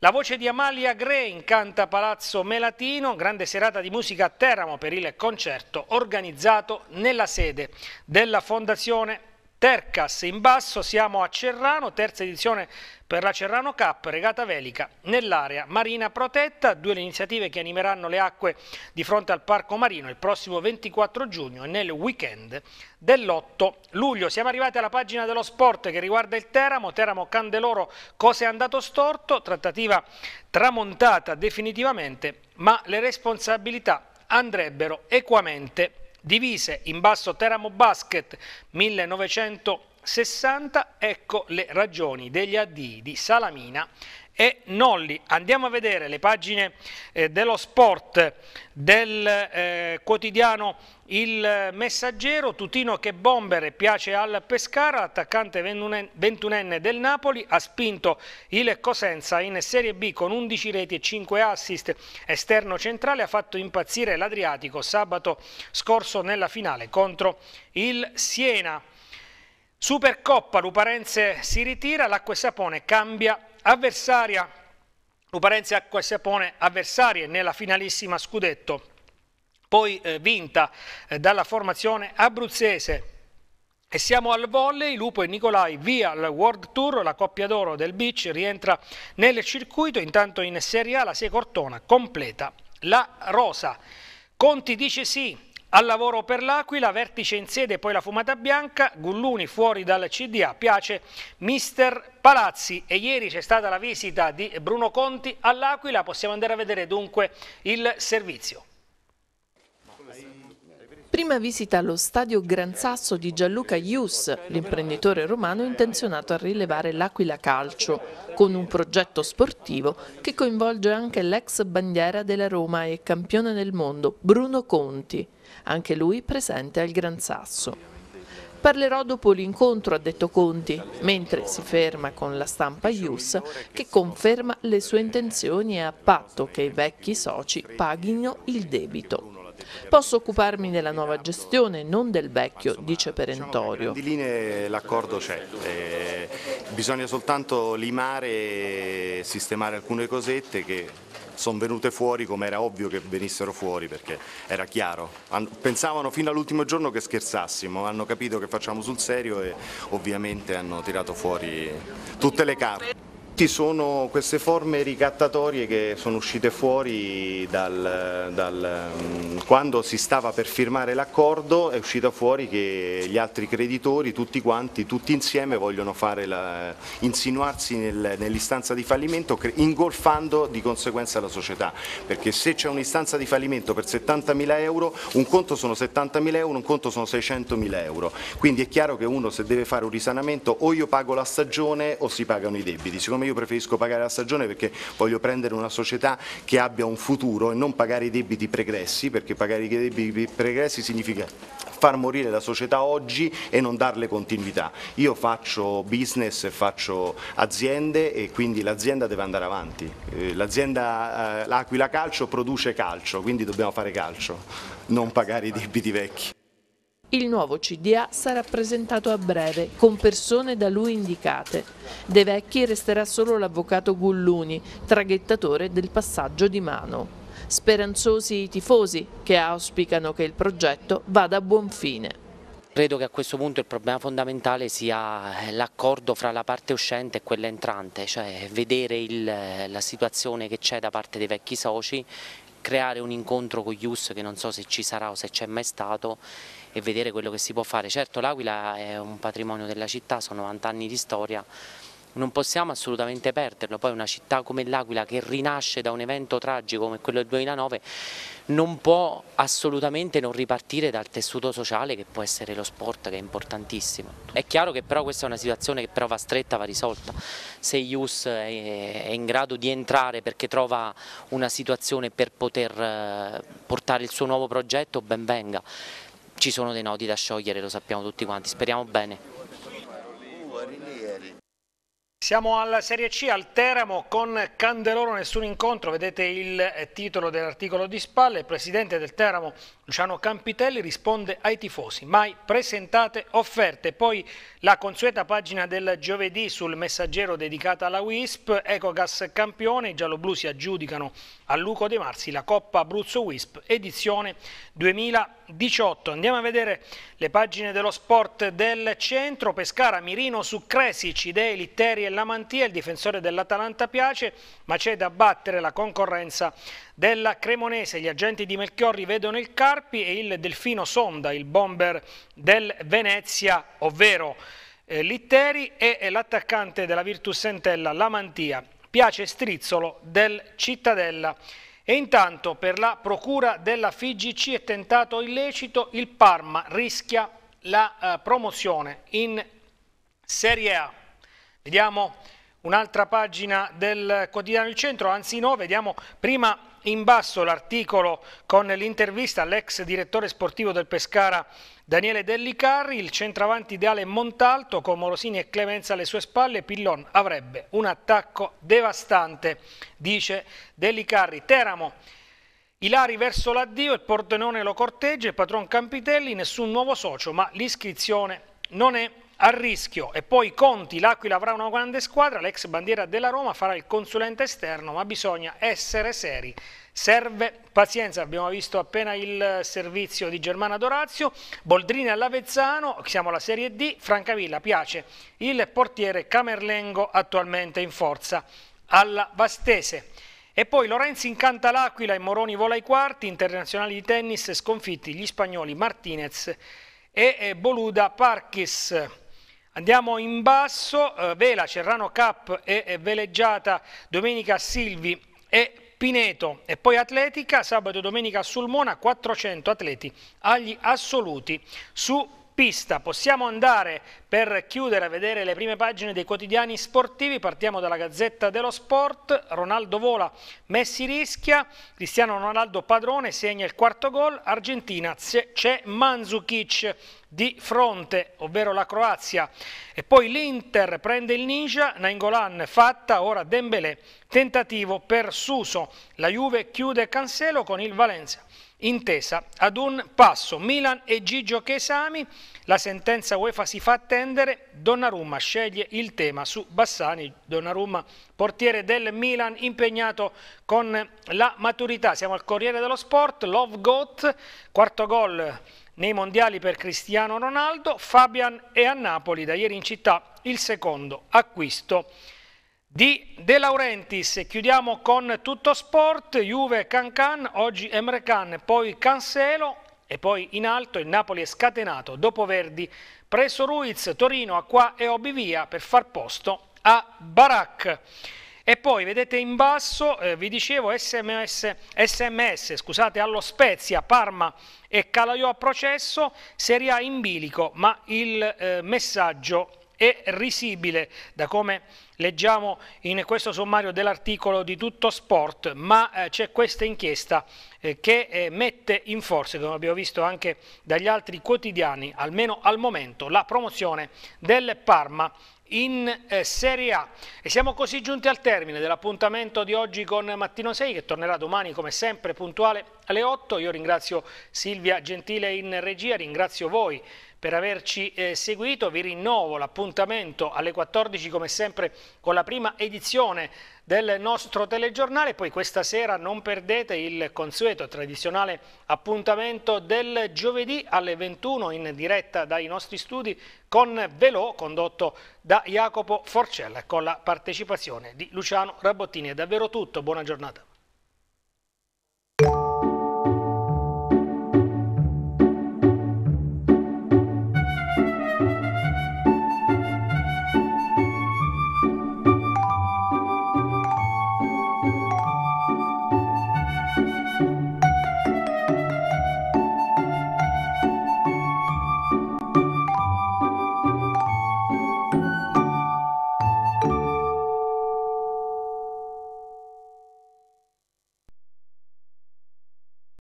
La voce di Amalia Gre incanta Palazzo Melatino, grande serata di musica a Teramo per il concerto organizzato nella sede della Fondazione Tercas in basso, siamo a Cerrano, terza edizione per la Cerrano Cup, regata velica nell'area marina protetta, due le iniziative che animeranno le acque di fronte al Parco Marino il prossimo 24 giugno e nel weekend dell'8 luglio. Siamo arrivati alla pagina dello sport che riguarda il Teramo, Teramo Candeloro, cosa è andato storto, trattativa tramontata definitivamente, ma le responsabilità andrebbero equamente divise in basso Teramo Basket 1960, ecco le ragioni degli addii di Salamina e Nolli. Andiamo a vedere le pagine eh, dello sport del eh, quotidiano il messaggero, Tutino che bombere piace al Pescara, attaccante 21enne del Napoli ha spinto il Cosenza in Serie B con 11 reti e 5 assist. Esterno centrale ha fatto impazzire l'Adriatico sabato scorso nella finale contro il Siena. Supercoppa, Luparenze si ritira, l'acqua e sapone cambia avversaria, Uparenza Quasiapone avversarie nella finalissima scudetto, poi eh, vinta eh, dalla formazione abruzzese. E siamo al volley, Lupo e Nicolai via al World Tour, la coppia d'oro del Beach rientra nel circuito, intanto in Serie A la Cortona completa la rosa. Conti dice sì, al lavoro per l'Aquila, vertice in sede, poi la fumata bianca, Gulluni fuori dal CDA, piace mister Palazzi e ieri c'è stata la visita di Bruno Conti all'Aquila, possiamo andare a vedere dunque il servizio. Prima visita allo stadio Gran Sasso di Gianluca Ius, l'imprenditore romano intenzionato a rilevare l'Aquila Calcio, con un progetto sportivo che coinvolge anche l'ex bandiera della Roma e campione del mondo, Bruno Conti, anche lui presente al Gran Sasso. Parlerò dopo l'incontro, ha detto Conti, mentre si ferma con la stampa Ius che conferma le sue intenzioni a patto che i vecchi soci paghino il debito. Posso occuparmi della nuova gestione, non del vecchio, dice Perentorio. Di linee l'accordo c'è, eh, bisogna soltanto limare e sistemare alcune cosette che sono venute fuori come era ovvio che venissero fuori perché era chiaro. Pensavano fino all'ultimo giorno che scherzassimo, hanno capito che facciamo sul serio e ovviamente hanno tirato fuori tutte le carte tutti sono queste forme ricattatorie che sono uscite fuori dal, dal, mm, quando si stava per firmare l'accordo, è uscita fuori che gli altri creditori, tutti quanti, tutti insieme vogliono la, insinuarsi nel, nell'istanza di fallimento ingolfando di conseguenza la società, perché se c'è un'istanza di fallimento per 70.000 euro, un conto sono 70.000 euro, un conto sono 600.000 euro, quindi è chiaro che uno se deve fare un risanamento o io pago la stagione o si pagano i debiti. Siccome io preferisco pagare la stagione perché voglio prendere una società che abbia un futuro e non pagare i debiti pregressi, perché pagare i debiti pregressi significa far morire la società oggi e non darle continuità. Io faccio business, e faccio aziende e quindi l'azienda deve andare avanti. Eh, l'azienda, eh, l'Aquila Calcio produce calcio, quindi dobbiamo fare calcio, non pagare i debiti vecchi. Il nuovo CDA sarà presentato a breve, con persone da lui indicate. De Vecchi resterà solo l'avvocato Gulluni, traghettatore del passaggio di mano. Speranzosi i tifosi, che auspicano che il progetto vada a buon fine. Credo che a questo punto il problema fondamentale sia l'accordo fra la parte uscente e quella entrante, cioè vedere il, la situazione che c'è da parte dei vecchi soci, creare un incontro con Ius che non so se ci sarà o se c'è mai stato e vedere quello che si può fare. Certo l'Aquila è un patrimonio della città, sono 90 anni di storia, non possiamo assolutamente perderlo, poi una città come l'Aquila che rinasce da un evento tragico come quello del 2009 non può assolutamente non ripartire dal tessuto sociale che può essere lo sport che è importantissimo. È chiaro che però questa è una situazione che però va stretta, va risolta, se Ius è in grado di entrare perché trova una situazione per poter eh, portare il suo nuovo progetto ben venga ci sono dei nodi da sciogliere, lo sappiamo tutti quanti, speriamo bene. Siamo alla Serie C, al Teramo, con Candeloro nessun incontro, vedete il titolo dell'articolo di spalle, il presidente del Teramo Luciano Campitelli risponde ai tifosi, mai presentate offerte, poi la consueta pagina del giovedì sul messaggero dedicata alla WISP, Ecogas campione, i gialloblu si aggiudicano a Luco De Marsi la Coppa Abruzzo WISP edizione 2020. 18. Andiamo a vedere le pagine dello sport del centro. Pescara, Mirino su Cresi, Cidei, Litteri e Lamantia, il difensore dell'Atalanta piace, ma c'è da battere la concorrenza della Cremonese. Gli agenti di Melchiorri vedono il Carpi e il Delfino sonda, il bomber del Venezia, ovvero eh, Litteri e l'attaccante della Virtus Sentella, Lamantia. Piace Strizzolo del Cittadella. E intanto per la procura della FIGC è tentato illecito, il Parma rischia la eh, promozione in Serie A. Vediamo un'altra pagina del quotidiano Il Centro, anzi no, vediamo prima in basso l'articolo con l'intervista all'ex direttore sportivo del Pescara Daniele Dellicarri, il centravanti ideale è Montalto, con Morosini e Clemenza alle sue spalle, Pillon avrebbe un attacco devastante, dice Dellicarri. Teramo, Ilari verso l'addio, il Pordenone lo corteggia, il patron Campitelli, nessun nuovo socio, ma l'iscrizione non è a rischio e poi Conti, l'Aquila avrà una grande squadra, l'ex bandiera della Roma farà il consulente esterno, ma bisogna essere seri. Serve pazienza, abbiamo visto appena il servizio di Germana Dorazio, Boldrini all'Avezzano, siamo alla Serie D, Francavilla piace il portiere Camerlengo attualmente in forza alla Vastese. E poi Lorenzi incanta l'Aquila e Moroni vola ai quarti, internazionali di tennis sconfitti gli spagnoli Martinez e Boluda Parkis. Andiamo in basso, eh, Vela, Cerrano Cap e, e Veleggiata, domenica Silvi e Pineto e poi Atletica, sabato e domenica a Sulmona 400 atleti agli assoluti su pista. Possiamo andare per chiudere a vedere le prime pagine dei quotidiani sportivi. Partiamo dalla Gazzetta dello Sport. Ronaldo vola, Messi rischia, Cristiano Ronaldo padrone segna il quarto gol, Argentina c'è Manzukic di fronte, ovvero la Croazia. E poi l'Inter prende il ninja, Nainggolan fatta, ora Dembélé, tentativo per Suso. La Juve chiude Cancelo con il Valencia intesa ad un passo Milan e Gigio Chesami, la sentenza UEFA si fa attendere, Donnarumma sceglie il tema su Bassani, Donnarumma portiere del Milan impegnato con la maturità. Siamo al Corriere dello Sport, Love Goat, quarto gol nei mondiali per Cristiano Ronaldo, Fabian è a Napoli da ieri in città il secondo acquisto di De Laurentiis. Chiudiamo con tutto sport, Juve Can Can, oggi Emre Can, poi Cancelo e poi in alto il Napoli è scatenato dopo Verdi, preso Ruiz, Torino, Acqua e Obivia per far posto a Barak. E poi vedete in basso, eh, vi dicevo, SMS, sms scusate, allo Spezia, Parma e Calaiò a processo, Serie A in bilico, ma il eh, messaggio e risibile da come leggiamo in questo sommario dell'articolo di Tutto Sport, ma eh, c'è questa inchiesta eh, che eh, mette in forza, come abbiamo visto anche dagli altri quotidiani, almeno al momento, la promozione del Parma in eh, Serie A. E siamo così giunti al termine dell'appuntamento di oggi con Mattino 6 che tornerà domani come sempre puntuale alle 8. Io ringrazio Silvia Gentile in regia, ringrazio voi per averci eh, seguito. Vi rinnovo l'appuntamento alle 14 come sempre con la prima edizione del nostro telegiornale. Poi questa sera non perdete il consueto tradizionale appuntamento del giovedì alle 21 in diretta dai nostri studi con Velò condotto da Jacopo Forcella con la partecipazione di Luciano Rabottini. È davvero tutto, buona giornata.